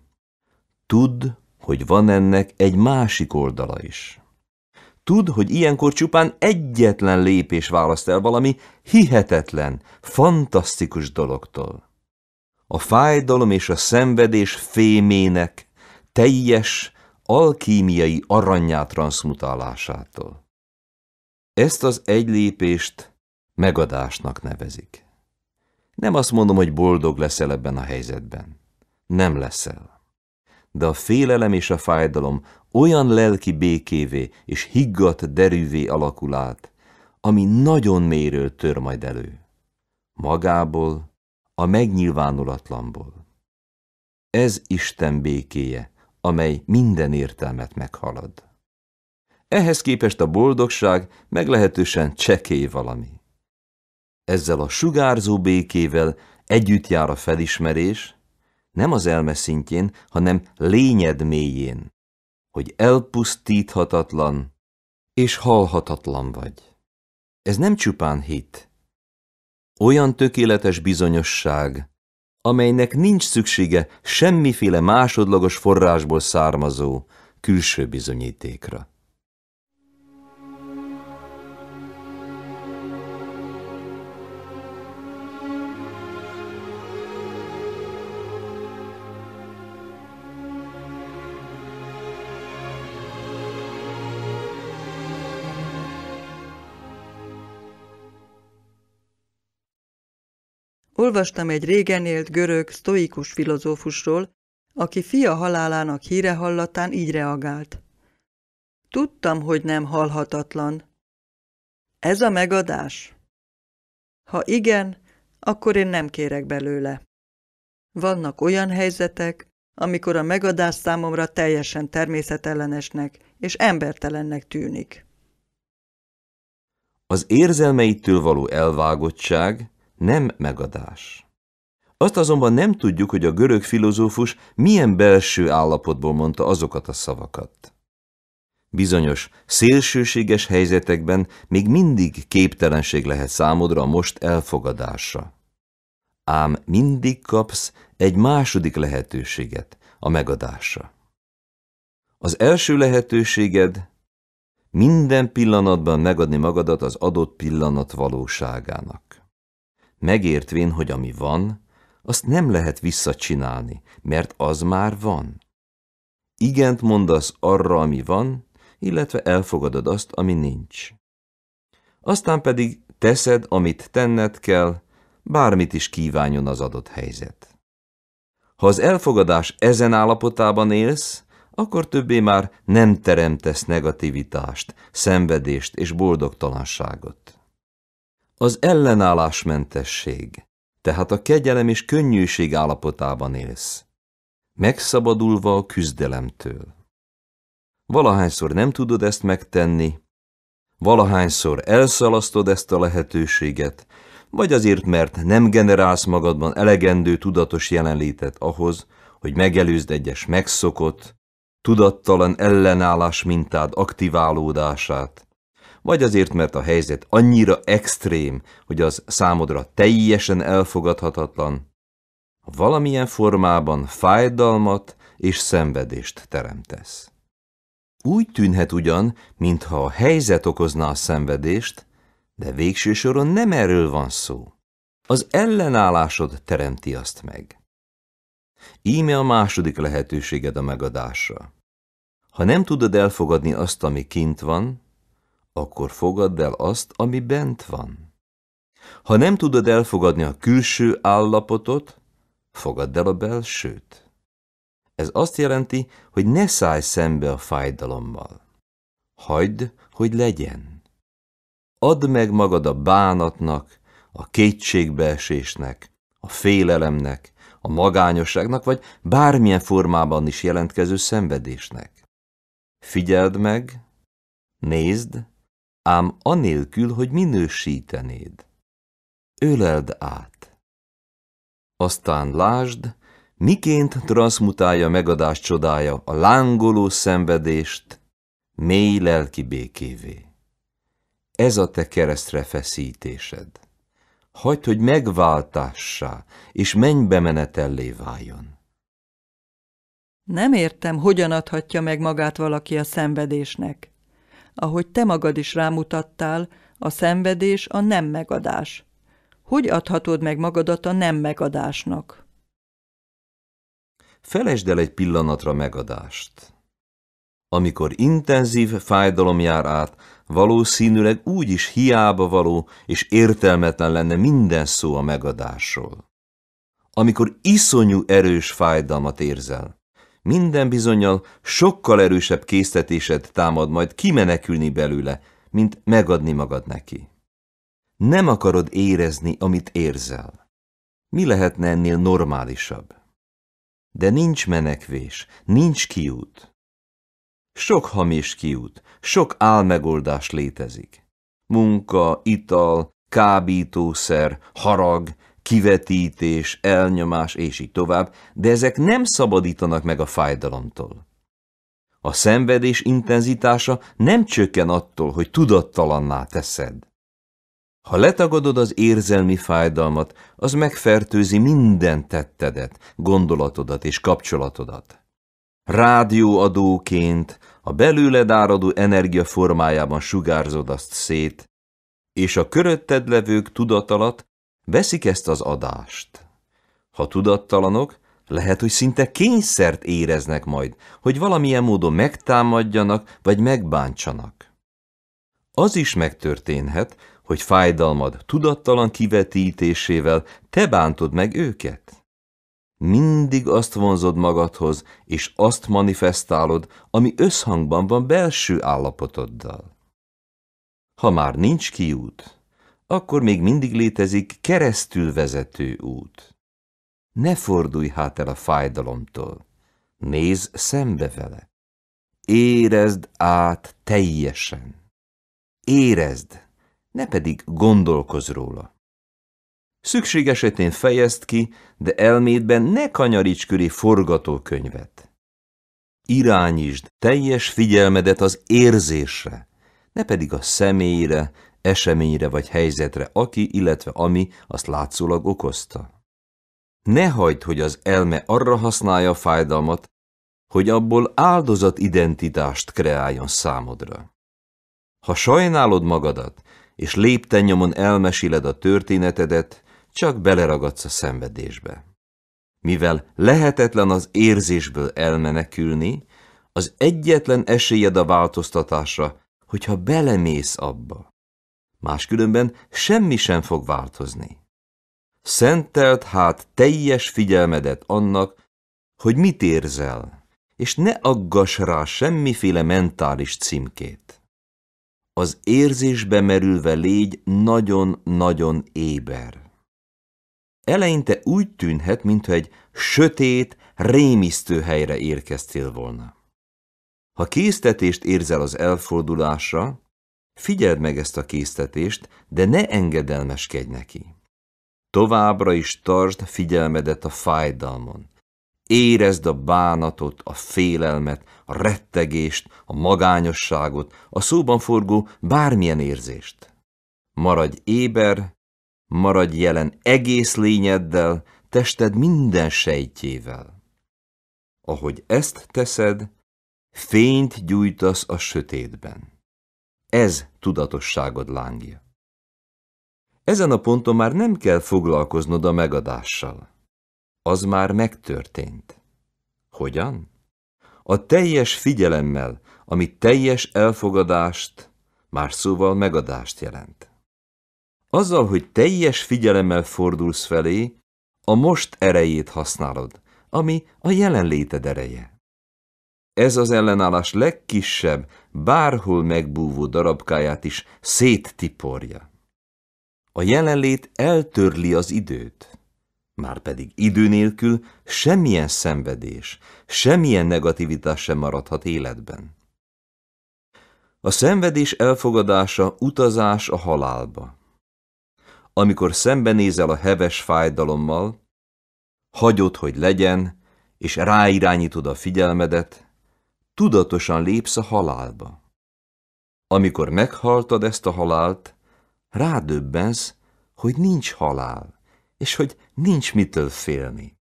Tudd, hogy van ennek egy másik oldala is. Tudd, hogy ilyenkor csupán egyetlen lépés választ el valami hihetetlen, fantasztikus dologtól. A fájdalom és a szenvedés fémének teljes, alkímiai aranyá transmutálásától. Ezt az egy lépést megadásnak nevezik. Nem azt mondom, hogy boldog leszel ebben a helyzetben. Nem leszel. De a félelem és a fájdalom olyan lelki békévé és higgadt derűvé alakul át, ami nagyon méről tör majd elő. Magából, a megnyilvánulatlanból. Ez Isten békéje, amely minden értelmet meghalad. Ehhez képest a boldogság meglehetősen csekély valami. Ezzel a sugárzó békével együtt jár a felismerés, nem az elme szintjén, hanem lényed mélyén, hogy elpusztíthatatlan és halhatatlan vagy. Ez nem csupán hit. Olyan tökéletes bizonyosság, amelynek nincs szüksége semmiféle másodlagos forrásból származó külső bizonyítékra. Olvastam egy régen élt görög, sztoikus filozófusról, aki fia halálának híre hallatán így reagált. Tudtam, hogy nem halhatatlan. Ez a megadás? Ha igen, akkor én nem kérek belőle. Vannak olyan helyzetek, amikor a megadás számomra teljesen természetellenesnek és embertelennek tűnik. Az érzelmeitől való elvágottság nem megadás. Azt azonban nem tudjuk, hogy a görög filozófus milyen belső állapotból mondta azokat a szavakat. Bizonyos, szélsőséges helyzetekben még mindig képtelenség lehet számodra a most elfogadása. Ám mindig kapsz egy második lehetőséget, a megadásra. Az első lehetőséged minden pillanatban megadni magadat az adott pillanat valóságának megértvén, hogy ami van, azt nem lehet visszacsinálni, mert az már van. Igent mondasz arra, ami van, illetve elfogadod azt, ami nincs. Aztán pedig teszed, amit tenned kell, bármit is kívánjon az adott helyzet. Ha az elfogadás ezen állapotában élsz, akkor többé már nem teremtesz negativitást, szenvedést és boldogtalanságot az ellenállásmentesség, tehát a kegyelem és könnyűség állapotában élsz, megszabadulva a küzdelemtől. Valahányszor nem tudod ezt megtenni, valahányszor elszalasztod ezt a lehetőséget, vagy azért, mert nem generálsz magadban elegendő tudatos jelenlétet ahhoz, hogy megelőzd egyes megszokott, tudattalan ellenállás mintád aktiválódását, vagy azért, mert a helyzet annyira extrém, hogy az számodra teljesen elfogadhatatlan, valamilyen formában fájdalmat és szenvedést teremtesz. Úgy tűnhet ugyan, mintha a helyzet okozná a szenvedést, de végső soron nem erről van szó. Az ellenállásod teremti azt meg. Íme a második lehetőséged a megadásra. Ha nem tudod elfogadni azt, ami kint van, akkor fogadd el azt, ami bent van. Ha nem tudod elfogadni a külső állapotot, fogadd el a belsőt. Ez azt jelenti, hogy ne szállj szembe a fájdalommal. Hagyd, hogy legyen. Add meg magad a bánatnak, a kétségbeesésnek, a félelemnek, a magányosságnak, vagy bármilyen formában is jelentkező szenvedésnek. Figyeld meg, nézd, ám anélkül, hogy minősítenéd. Öleld át. Aztán lásd, miként transmutálja megadás csodája a lángoló szenvedést mély lelki békévé. Ez a te keresztre feszítésed. Hagyd, hogy megváltássá és menj menetellé váljon. Nem értem, hogyan adhatja meg magát valaki a szenvedésnek ahogy te magad is rámutattál, a szenvedés a nem megadás. Hogy adhatod meg magadat a nem megadásnak? Felesd el egy pillanatra megadást. Amikor intenzív fájdalom jár át, valószínűleg úgy is hiába való és értelmetlen lenne minden szó a megadásról. Amikor iszonyú erős fájdalmat érzel, minden bizonyal sokkal erősebb késztetésed támad majd kimenekülni belőle, mint megadni magad neki. Nem akarod érezni, amit érzel. Mi lehetne ennél normálisabb? De nincs menekvés, nincs kiút. Sok hamis kiút, sok álmegoldás létezik. Munka, ital, kábítószer, harag, kivetítés, elnyomás és így tovább, de ezek nem szabadítanak meg a fájdalomtól. A szenvedés intenzitása nem csökken attól, hogy tudattalanná teszed. Ha letagadod az érzelmi fájdalmat, az megfertőzi minden tettedet, gondolatodat és kapcsolatodat. Rádióadóként a belőled áradó energia formájában sugárzod azt szét, és a körötted levők tudatalat Veszik ezt az adást. Ha tudattalanok, lehet, hogy szinte kényszert éreznek majd, hogy valamilyen módon megtámadjanak vagy megbántsanak. Az is megtörténhet, hogy fájdalmad tudattalan kivetítésével te bántod meg őket. Mindig azt vonzod magadhoz, és azt manifestálod, ami összhangban van belső állapotoddal. Ha már nincs kiút, akkor még mindig létezik keresztülvezető út. Ne fordulj hát el a fájdalomtól, nézd szembe vele. Érezd át teljesen. Érezd, ne pedig gondolkozz róla. Szükség esetén fejezd ki, de elmédben ne kanyaríts köré forgatókönyvet. Irányítsd teljes figyelmedet az érzésre, ne pedig a személyre, eseményre vagy helyzetre, aki, illetve ami azt látszólag okozta. Ne hagyd, hogy az elme arra használja a fájdalmat, hogy abból áldozat identitást kreáljon számodra. Ha sajnálod magadat, és lépten nyomon elmeséled a történetedet, csak beleragadsz a szenvedésbe. Mivel lehetetlen az érzésből elmenekülni, az egyetlen esélyed a változtatásra, hogyha belemész abba máskülönben semmi sem fog változni. Szentelt hát teljes figyelmedet annak, hogy mit érzel, és ne aggass rá semmiféle mentális címkét. Az érzésbe merülve légy nagyon-nagyon éber. Eleinte úgy tűnhet, mintha egy sötét, rémisztő helyre érkeztél volna. Ha késztetést érzel az elfordulásra, Figyeld meg ezt a késztetést, de ne engedelmeskedj neki. Továbbra is tartsd figyelmedet a fájdalmon. Érezd a bánatot, a félelmet, a rettegést, a magányosságot, a szóban forgó bármilyen érzést. Maradj éber, maradj jelen egész lényeddel, tested minden sejtjével. Ahogy ezt teszed, fényt gyújtasz a sötétben. Ez tudatosságod lángja. Ezen a ponton már nem kell foglalkoznod a megadással. Az már megtörtént. Hogyan? A teljes figyelemmel, ami teljes elfogadást, más szóval megadást jelent. Azzal, hogy teljes figyelemmel fordulsz felé, a most erejét használod, ami a jelenléted ereje ez az ellenállás legkisebb, bárhol megbúvó darabkáját is széttiporja. A jelenlét eltörli az időt. Márpedig idő nélkül semmilyen szenvedés, semmilyen negativitás sem maradhat életben. A szenvedés elfogadása utazás a halálba. Amikor szembenézel a heves fájdalommal, hagyod, hogy legyen, és ráirányítod a figyelmedet, tudatosan lépsz a halálba. Amikor meghaltad ezt a halált, rádöbbensz, hogy nincs halál, és hogy nincs mitől félni.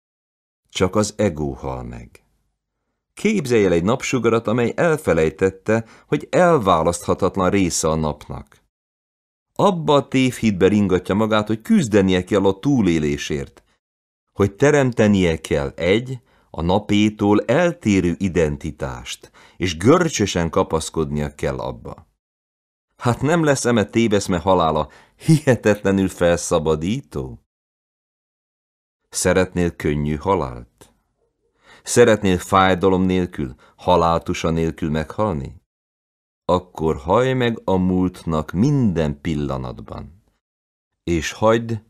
Csak az ego hal meg. Képzelj el egy napsugarat, amely elfelejtette, hogy elválaszthatatlan része a napnak. Abba a tévhídbe ringatja magát, hogy küzdenie kell a túlélésért, hogy teremtenie kell egy, a napétól eltérő identitást, és görcsösen kapaszkodnia kell abba. Hát nem lesz eme téveszme halála hihetetlenül felszabadító? Szeretnél könnyű halált? Szeretnél fájdalom nélkül, haláltusa nélkül meghalni? Akkor hajj meg a múltnak minden pillanatban, és hagyd,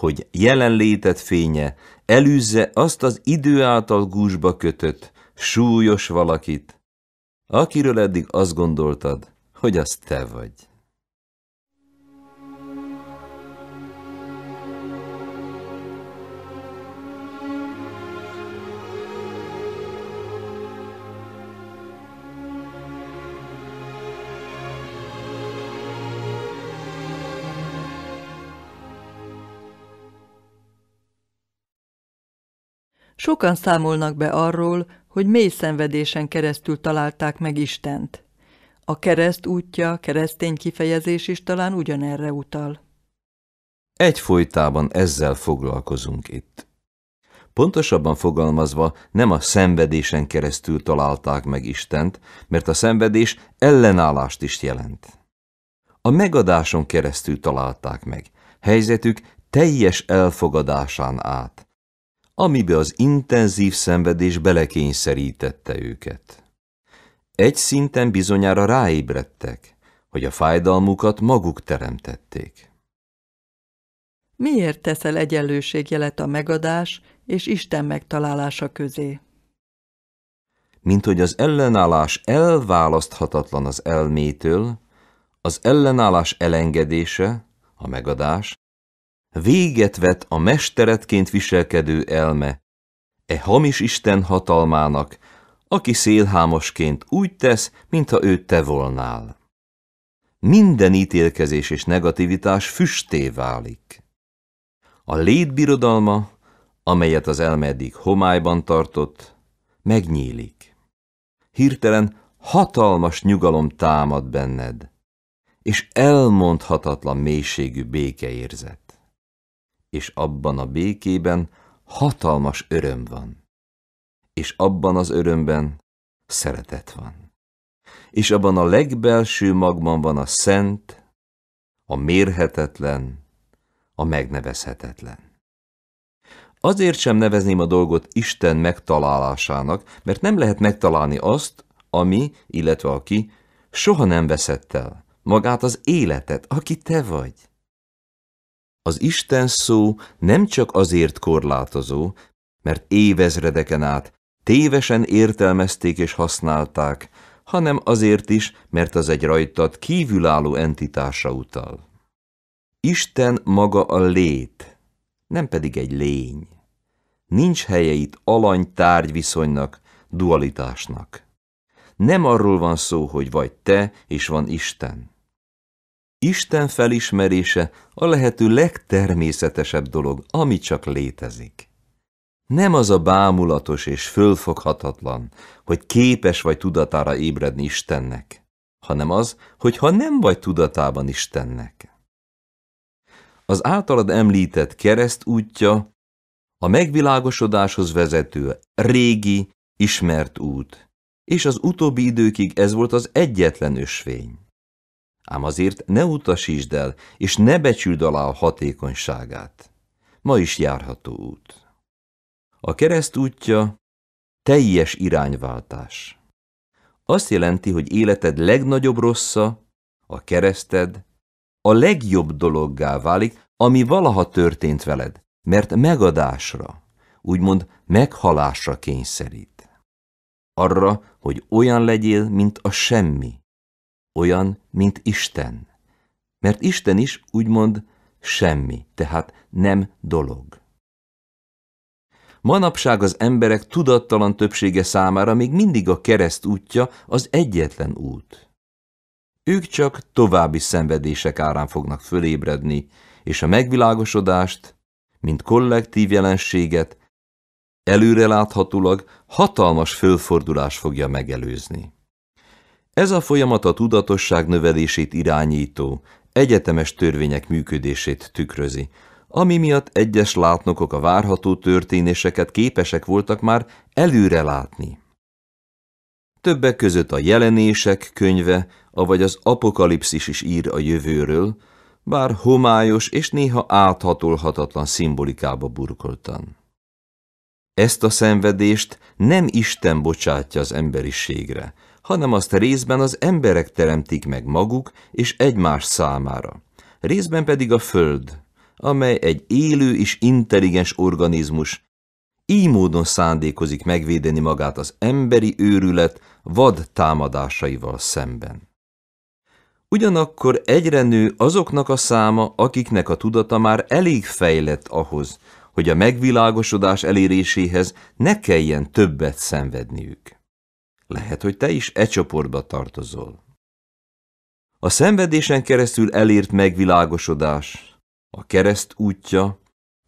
hogy jelenlétet fénye elűzze azt az idő által gúzsba kötött, súlyos valakit, akiről eddig azt gondoltad, hogy az te vagy. Sokan számolnak be arról, hogy mély szenvedésen keresztül találták meg Istent. A kereszt útja, keresztény kifejezés is talán ugyanerre utal. Egyfolytában ezzel foglalkozunk itt. Pontosabban fogalmazva nem a szenvedésen keresztül találták meg Istent, mert a szenvedés ellenállást is jelent. A megadáson keresztül találták meg, helyzetük teljes elfogadásán át, amibe az intenzív szenvedés belekényszerítette őket. Egy szinten bizonyára ráébredtek, hogy a fájdalmukat maguk teremtették. Miért teszel egyenlőségjelet a megadás és Isten megtalálása közé? Mint hogy az ellenállás elválaszthatatlan az elmétől, az ellenállás elengedése, a megadás, véget vet a mesteretként viselkedő elme, e hamis Isten hatalmának, aki szélhámosként úgy tesz, mintha ő te volnál. Minden ítélkezés és negativitás füsté válik. A létbirodalma, amelyet az elme eddig homályban tartott, megnyílik. Hirtelen hatalmas nyugalom támad benned, és elmondhatatlan mélységű béke érzet és abban a békében hatalmas öröm van. És abban az örömben szeretet van. És abban a legbelső magban van a szent, a mérhetetlen, a megnevezhetetlen. Azért sem nevezném a dolgot Isten megtalálásának, mert nem lehet megtalálni azt, ami, illetve aki, soha nem veszett el, magát az életet, aki te vagy. Az Isten szó nem csak azért korlátozó, mert évezredeken át tévesen értelmezték és használták, hanem azért is, mert az egy rajtad kívülálló entitásra utal. Isten maga a lét, nem pedig egy lény. Nincs helye itt alany-tárgy viszonynak, dualitásnak. Nem arról van szó, hogy vagy te és van Isten. Isten felismerése a lehető legtermészetesebb dolog, ami csak létezik. Nem az a bámulatos és fölfoghatatlan, hogy képes vagy tudatára ébredni Istennek, hanem az, hogy ha nem vagy tudatában Istennek. Az általad említett kereszt útja a megvilágosodáshoz vezető régi, ismert út, és az utóbbi időkig ez volt az egyetlen ösvény ám azért ne utasítsd el, és ne becsüld alá a hatékonyságát. Ma is járható út. A kereszt útja teljes irányváltás. Azt jelenti, hogy életed legnagyobb rossza, a kereszted, a legjobb dologgá válik, ami valaha történt veled, mert megadásra, úgymond meghalásra kényszerít. Arra, hogy olyan legyél, mint a semmi, olyan, mint Isten. Mert Isten is úgymond semmi, tehát nem dolog. Manapság az emberek tudattalan többsége számára még mindig a kereszt útja az egyetlen út. Ők csak további szenvedések árán fognak fölébredni, és a megvilágosodást, mint kollektív jelenséget, előreláthatólag hatalmas fölfordulás fogja megelőzni. Ez a folyamat a tudatosság növelését irányító, egyetemes törvények működését tükrözi, ami miatt egyes látnokok a várható történéseket képesek voltak már előre látni. Többek között a jelenések könyve, avagy az apokalipszis is ír a jövőről, bár homályos és néha áthatolhatatlan szimbolikába burkoltan. Ezt a szenvedést nem Isten bocsátja az emberiségre, hanem azt részben az emberek teremtik meg maguk és egymás számára. Részben pedig a Föld, amely egy élő és intelligens organizmus, így módon szándékozik megvédeni magát az emberi őrület vad támadásaival szemben. Ugyanakkor egyre nő azoknak a száma, akiknek a tudata már elég fejlett ahhoz, hogy a megvilágosodás eléréséhez ne kelljen többet szenvedniük. Lehet, hogy te is e csoportba tartozol. A szenvedésen keresztül elért megvilágosodás, a kereszt útja,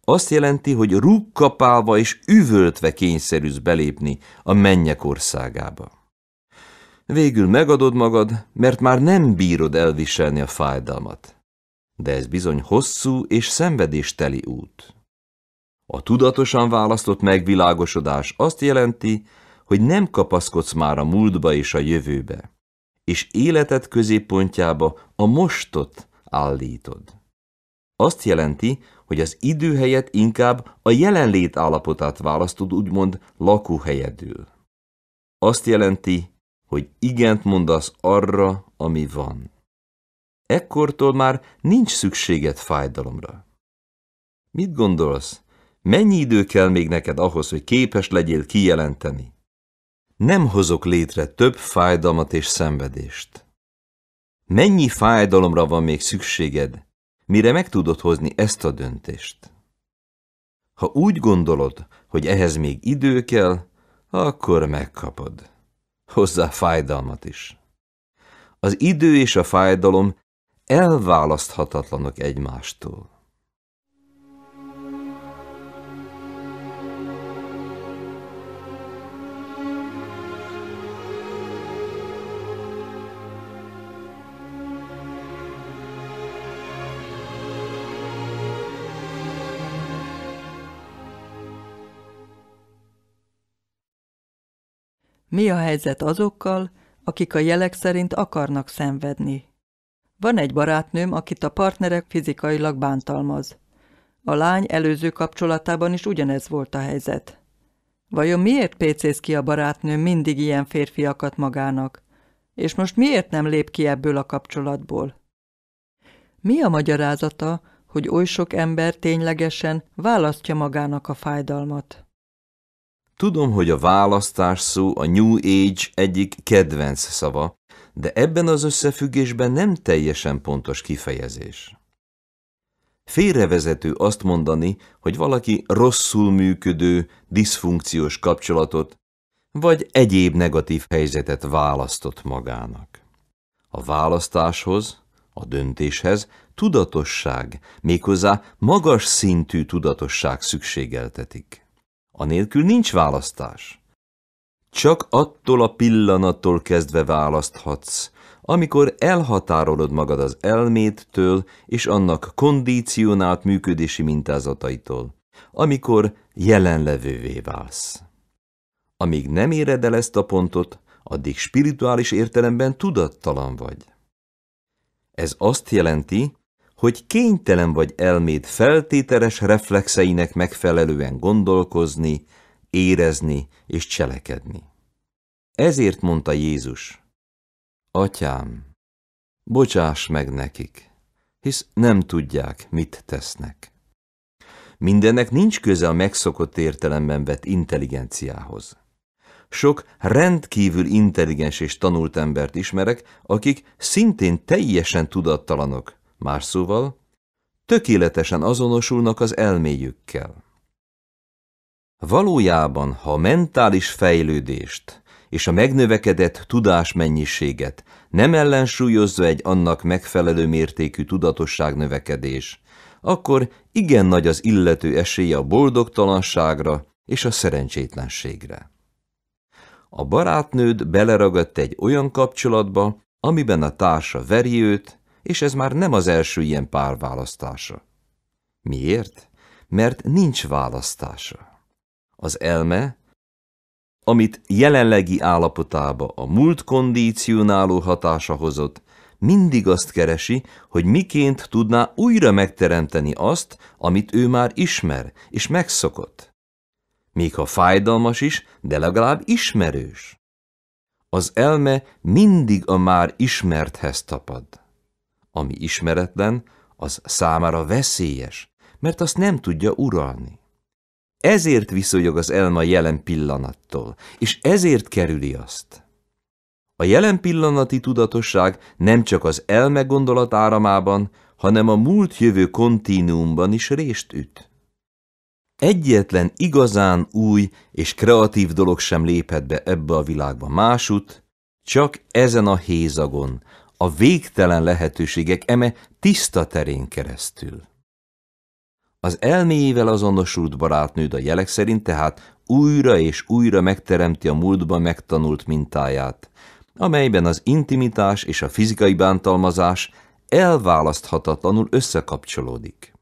azt jelenti, hogy rúgkapálva és üvöltve kényszerűsz belépni a mennyek országába. Végül megadod magad, mert már nem bírod elviselni a fájdalmat. De ez bizony hosszú és szenvedésteli út. A tudatosan választott megvilágosodás azt jelenti, hogy nem kapaszkodsz már a múltba és a jövőbe, és életed középpontjába a mostot állítod. Azt jelenti, hogy az idő helyett inkább a jelenlét állapotát választod úgymond lakóhelyedül. Azt jelenti, hogy igent mondasz arra, ami van. Ekkortól már nincs szükséged fájdalomra. Mit gondolsz, mennyi idő kell még neked ahhoz, hogy képes legyél kijelenteni? nem hozok létre több fájdalmat és szenvedést. Mennyi fájdalomra van még szükséged, mire meg tudod hozni ezt a döntést? Ha úgy gondolod, hogy ehhez még idő kell, akkor megkapod. Hozzá fájdalmat is. Az idő és a fájdalom elválaszthatatlanok egymástól. Mi a helyzet azokkal, akik a jelek szerint akarnak szenvedni? Van egy barátnőm, akit a partnerek fizikailag bántalmaz. A lány előző kapcsolatában is ugyanez volt a helyzet. Vajon miért pécéz ki a barátnőm mindig ilyen férfiakat magának? És most miért nem lép ki ebből a kapcsolatból? Mi a magyarázata, hogy oly sok ember ténylegesen választja magának a fájdalmat? Tudom, hogy a választás szó a New Age egyik kedvenc szava, de ebben az összefüggésben nem teljesen pontos kifejezés. Félrevezető azt mondani, hogy valaki rosszul működő, diszfunkciós kapcsolatot vagy egyéb negatív helyzetet választott magának. A választáshoz, a döntéshez tudatosság, méghozzá magas szintű tudatosság szükségeltetik. Anélkül nincs választás. Csak attól a pillanattól kezdve választhatsz, amikor elhatárolod magad az elmédtől és annak kondícionált működési mintázataitól, amikor jelenlevővé válsz. Amíg nem éred el ezt a pontot, addig spirituális értelemben tudattalan vagy. Ez azt jelenti, hogy kénytelen vagy elméd feltételes reflexeinek megfelelően gondolkozni, érezni és cselekedni. Ezért mondta Jézus, Atyám, bocsáss meg nekik, hisz nem tudják, mit tesznek. Mindennek nincs köze a megszokott értelemben vett intelligenciához. Sok rendkívül intelligens és tanult embert ismerek, akik szintén teljesen tudattalanok, Más szóval, tökéletesen azonosulnak az elméjükkel. Valójában, ha a mentális fejlődést és a megnövekedett tudásmennyiséget nem ellensúlyozza egy annak megfelelő mértékű tudatosság növekedés, akkor igen nagy az illető esélye a boldogtalanságra és a szerencsétlenségre. A barátnőd beleragadt egy olyan kapcsolatba, amiben a társa veri őt, és ez már nem az első ilyen pár választása. Miért? Mert nincs választása. Az elme, amit jelenlegi állapotába a múlt kondícionáló hatása hozott, mindig azt keresi, hogy miként tudná újra megteremteni azt, amit ő már ismer és megszokott. Még ha fájdalmas is, de legalább ismerős. Az elme mindig a már ismerthez tapad ami ismeretlen, az számára veszélyes, mert azt nem tudja uralni. Ezért viszonyog az elma jelen pillanattól, és ezért kerüli azt. A jelen pillanati tudatosság nem csak az elme gondolat áramában, hanem a múlt-jövő kontinuumban is rést üt. Egyetlen igazán új és kreatív dolog sem léphet be ebbe a világba másút, csak ezen a hézagon, a végtelen lehetőségek eme tiszta terén keresztül. Az elméjével azonosult barátnőd a jelek szerint tehát újra és újra megteremti a múltban megtanult mintáját, amelyben az intimitás és a fizikai bántalmazás elválaszthatatlanul összekapcsolódik.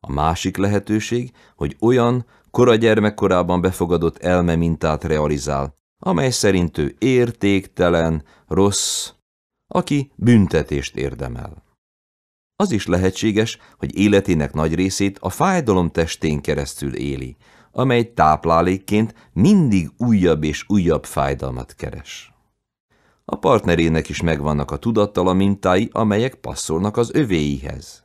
A másik lehetőség, hogy olyan, kora gyermekkorában befogadott elme mintát realizál, amely szerint ő értéktelen, rossz, aki büntetést érdemel. Az is lehetséges, hogy életének nagy részét a fájdalom testén keresztül éli, amely táplálékként mindig újabb és újabb fájdalmat keres. A partnerének is megvannak a tudattal a mintái, amelyek passzolnak az övéihez.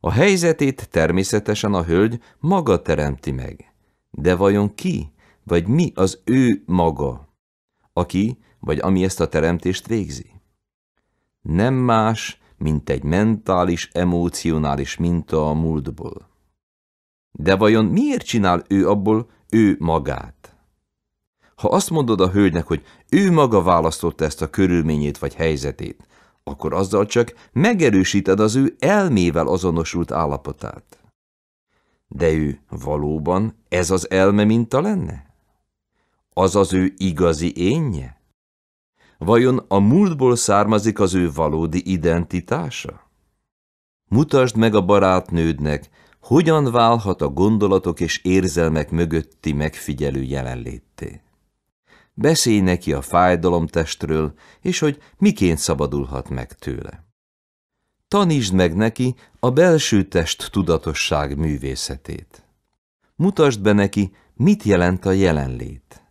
A helyzetét természetesen a hölgy maga teremti meg. De vajon ki, vagy mi az ő maga, aki, vagy ami ezt a teremtést végzi? nem más, mint egy mentális, emocionális minta a múltból. De vajon miért csinál ő abból ő magát? Ha azt mondod a hölgynek, hogy ő maga választotta ezt a körülményét vagy helyzetét, akkor azzal csak megerősíted az ő elmével azonosult állapotát. De ő valóban ez az elme minta lenne? Az az ő igazi énje? Vajon a múltból származik az ő valódi identitása? Mutasd meg a barátnődnek, hogyan válhat a gondolatok és érzelmek mögötti megfigyelő jelenlétté. Beszélj neki a fájdalomtestről, és hogy miként szabadulhat meg tőle. Tanítsd meg neki a belső test tudatosság művészetét. Mutasd be neki, mit jelent a jelenlét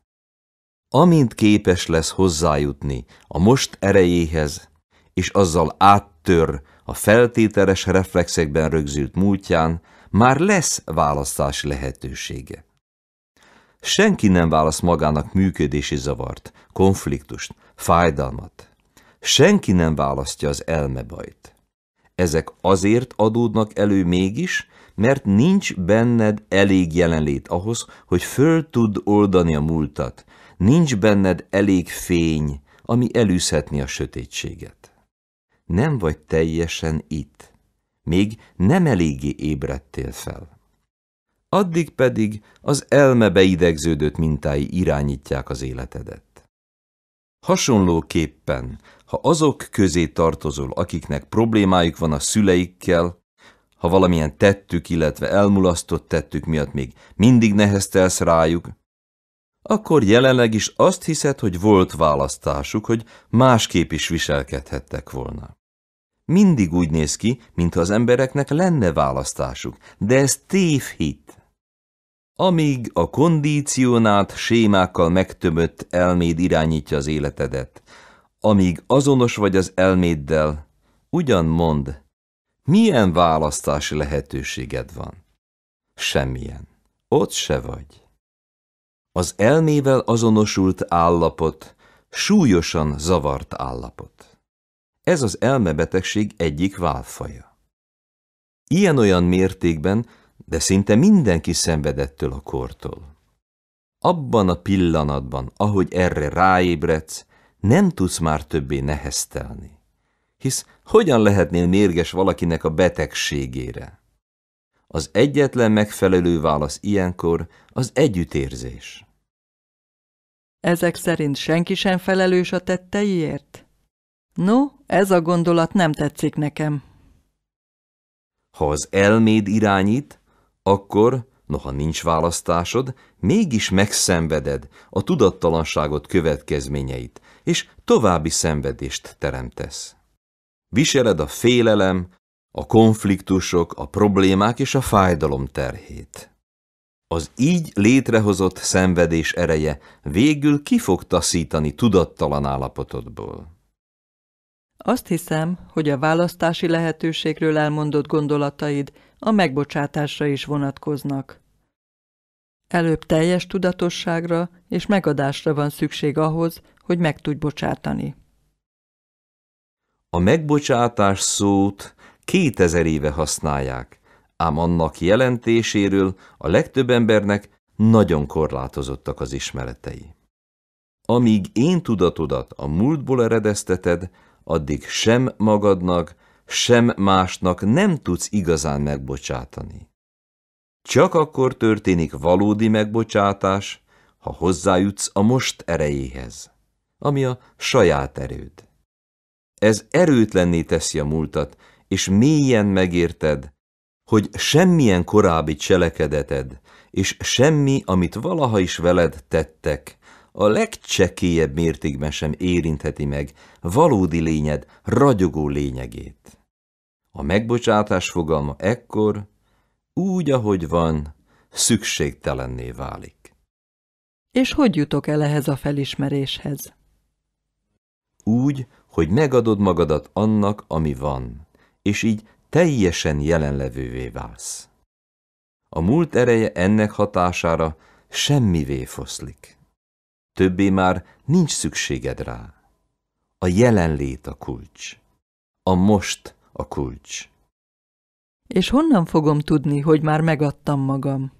amint képes lesz hozzájutni a most erejéhez, és azzal áttör a feltételes reflexekben rögzült múltján, már lesz választás lehetősége. Senki nem válasz magának működési zavart, konfliktust, fájdalmat. Senki nem választja az elmebajt. Ezek azért adódnak elő mégis, mert nincs benned elég jelenlét ahhoz, hogy föl tud oldani a múltat, Nincs benned elég fény, ami elűzhetni a sötétséget. Nem vagy teljesen itt, még nem eléggé ébredtél fel. Addig pedig az elme beidegződött mintái irányítják az életedet. Hasonlóképpen, ha azok közé tartozol, akiknek problémájuk van a szüleikkel, ha valamilyen tettük, illetve elmulasztott tettük miatt még mindig neheztelsz rájuk, akkor jelenleg is azt hiszed, hogy volt választásuk, hogy másképp is viselkedhettek volna. Mindig úgy néz ki, mintha az embereknek lenne választásuk, de ez tévhit. Amíg a kondícionált sémákkal megtömött elméd irányítja az életedet, amíg azonos vagy az elméddel, ugyan mond, milyen választási lehetőséged van? Semmilyen. Ott se vagy. Az elmével azonosult állapot súlyosan zavart állapot. Ez az elmebetegség egyik válfaja. Ilyen-olyan mértékben, de szinte mindenki szenvedettől a kortól. Abban a pillanatban, ahogy erre ráébredsz, nem tudsz már többé neheztelni. Hisz hogyan lehetnél mérges valakinek a betegségére? Az egyetlen megfelelő válasz ilyenkor az együttérzés. Ezek szerint senki sem felelős a tetteiért? No, ez a gondolat nem tetszik nekem. Ha az elméd irányít, akkor, noha nincs választásod, mégis megszenveded a tudattalanságot következményeit, és további szenvedést teremtesz. Viseled a félelem, a konfliktusok, a problémák és a fájdalom terhét. Az így létrehozott szenvedés ereje végül ki fog taszítani tudattalan állapotodból. Azt hiszem, hogy a választási lehetőségről elmondott gondolataid a megbocsátásra is vonatkoznak. Előbb teljes tudatosságra és megadásra van szükség ahhoz, hogy meg tudj bocsátani. A megbocsátás szót kétezer éve használják, ám annak jelentéséről a legtöbb embernek nagyon korlátozottak az ismeretei. Amíg én tudatodat a múltból eredezteted, addig sem magadnak, sem másnak nem tudsz igazán megbocsátani. Csak akkor történik valódi megbocsátás, ha hozzájutsz a most erejéhez, ami a saját erőd. Ez erőtlenné teszi a múltat, és mélyen megérted, hogy semmilyen korábbi cselekedeted, és semmi, amit valaha is veled tettek, a legcsekélyebb mértékben sem érintheti meg valódi lényed ragyogó lényegét. A megbocsátás fogalma ekkor, úgy, ahogy van, szükségtelenné válik. És hogy jutok el ehhez a felismeréshez? Úgy, hogy megadod magadat annak, ami van és így teljesen jelenlevővé válsz. A múlt ereje ennek hatására semmivé foszlik. Többé már nincs szükséged rá. A jelenlét a kulcs. A most a kulcs. És honnan fogom tudni, hogy már megadtam magam?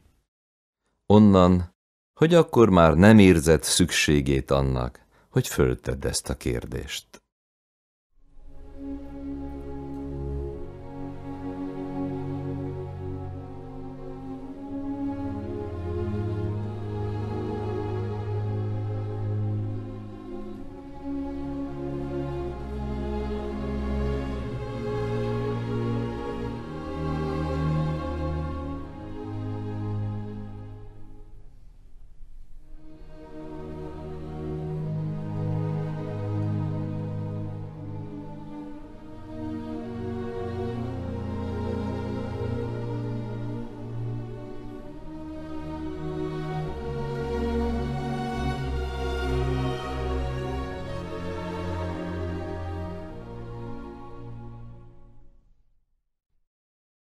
Onnan, hogy akkor már nem érzed szükségét annak, hogy föltedd ezt a kérdést.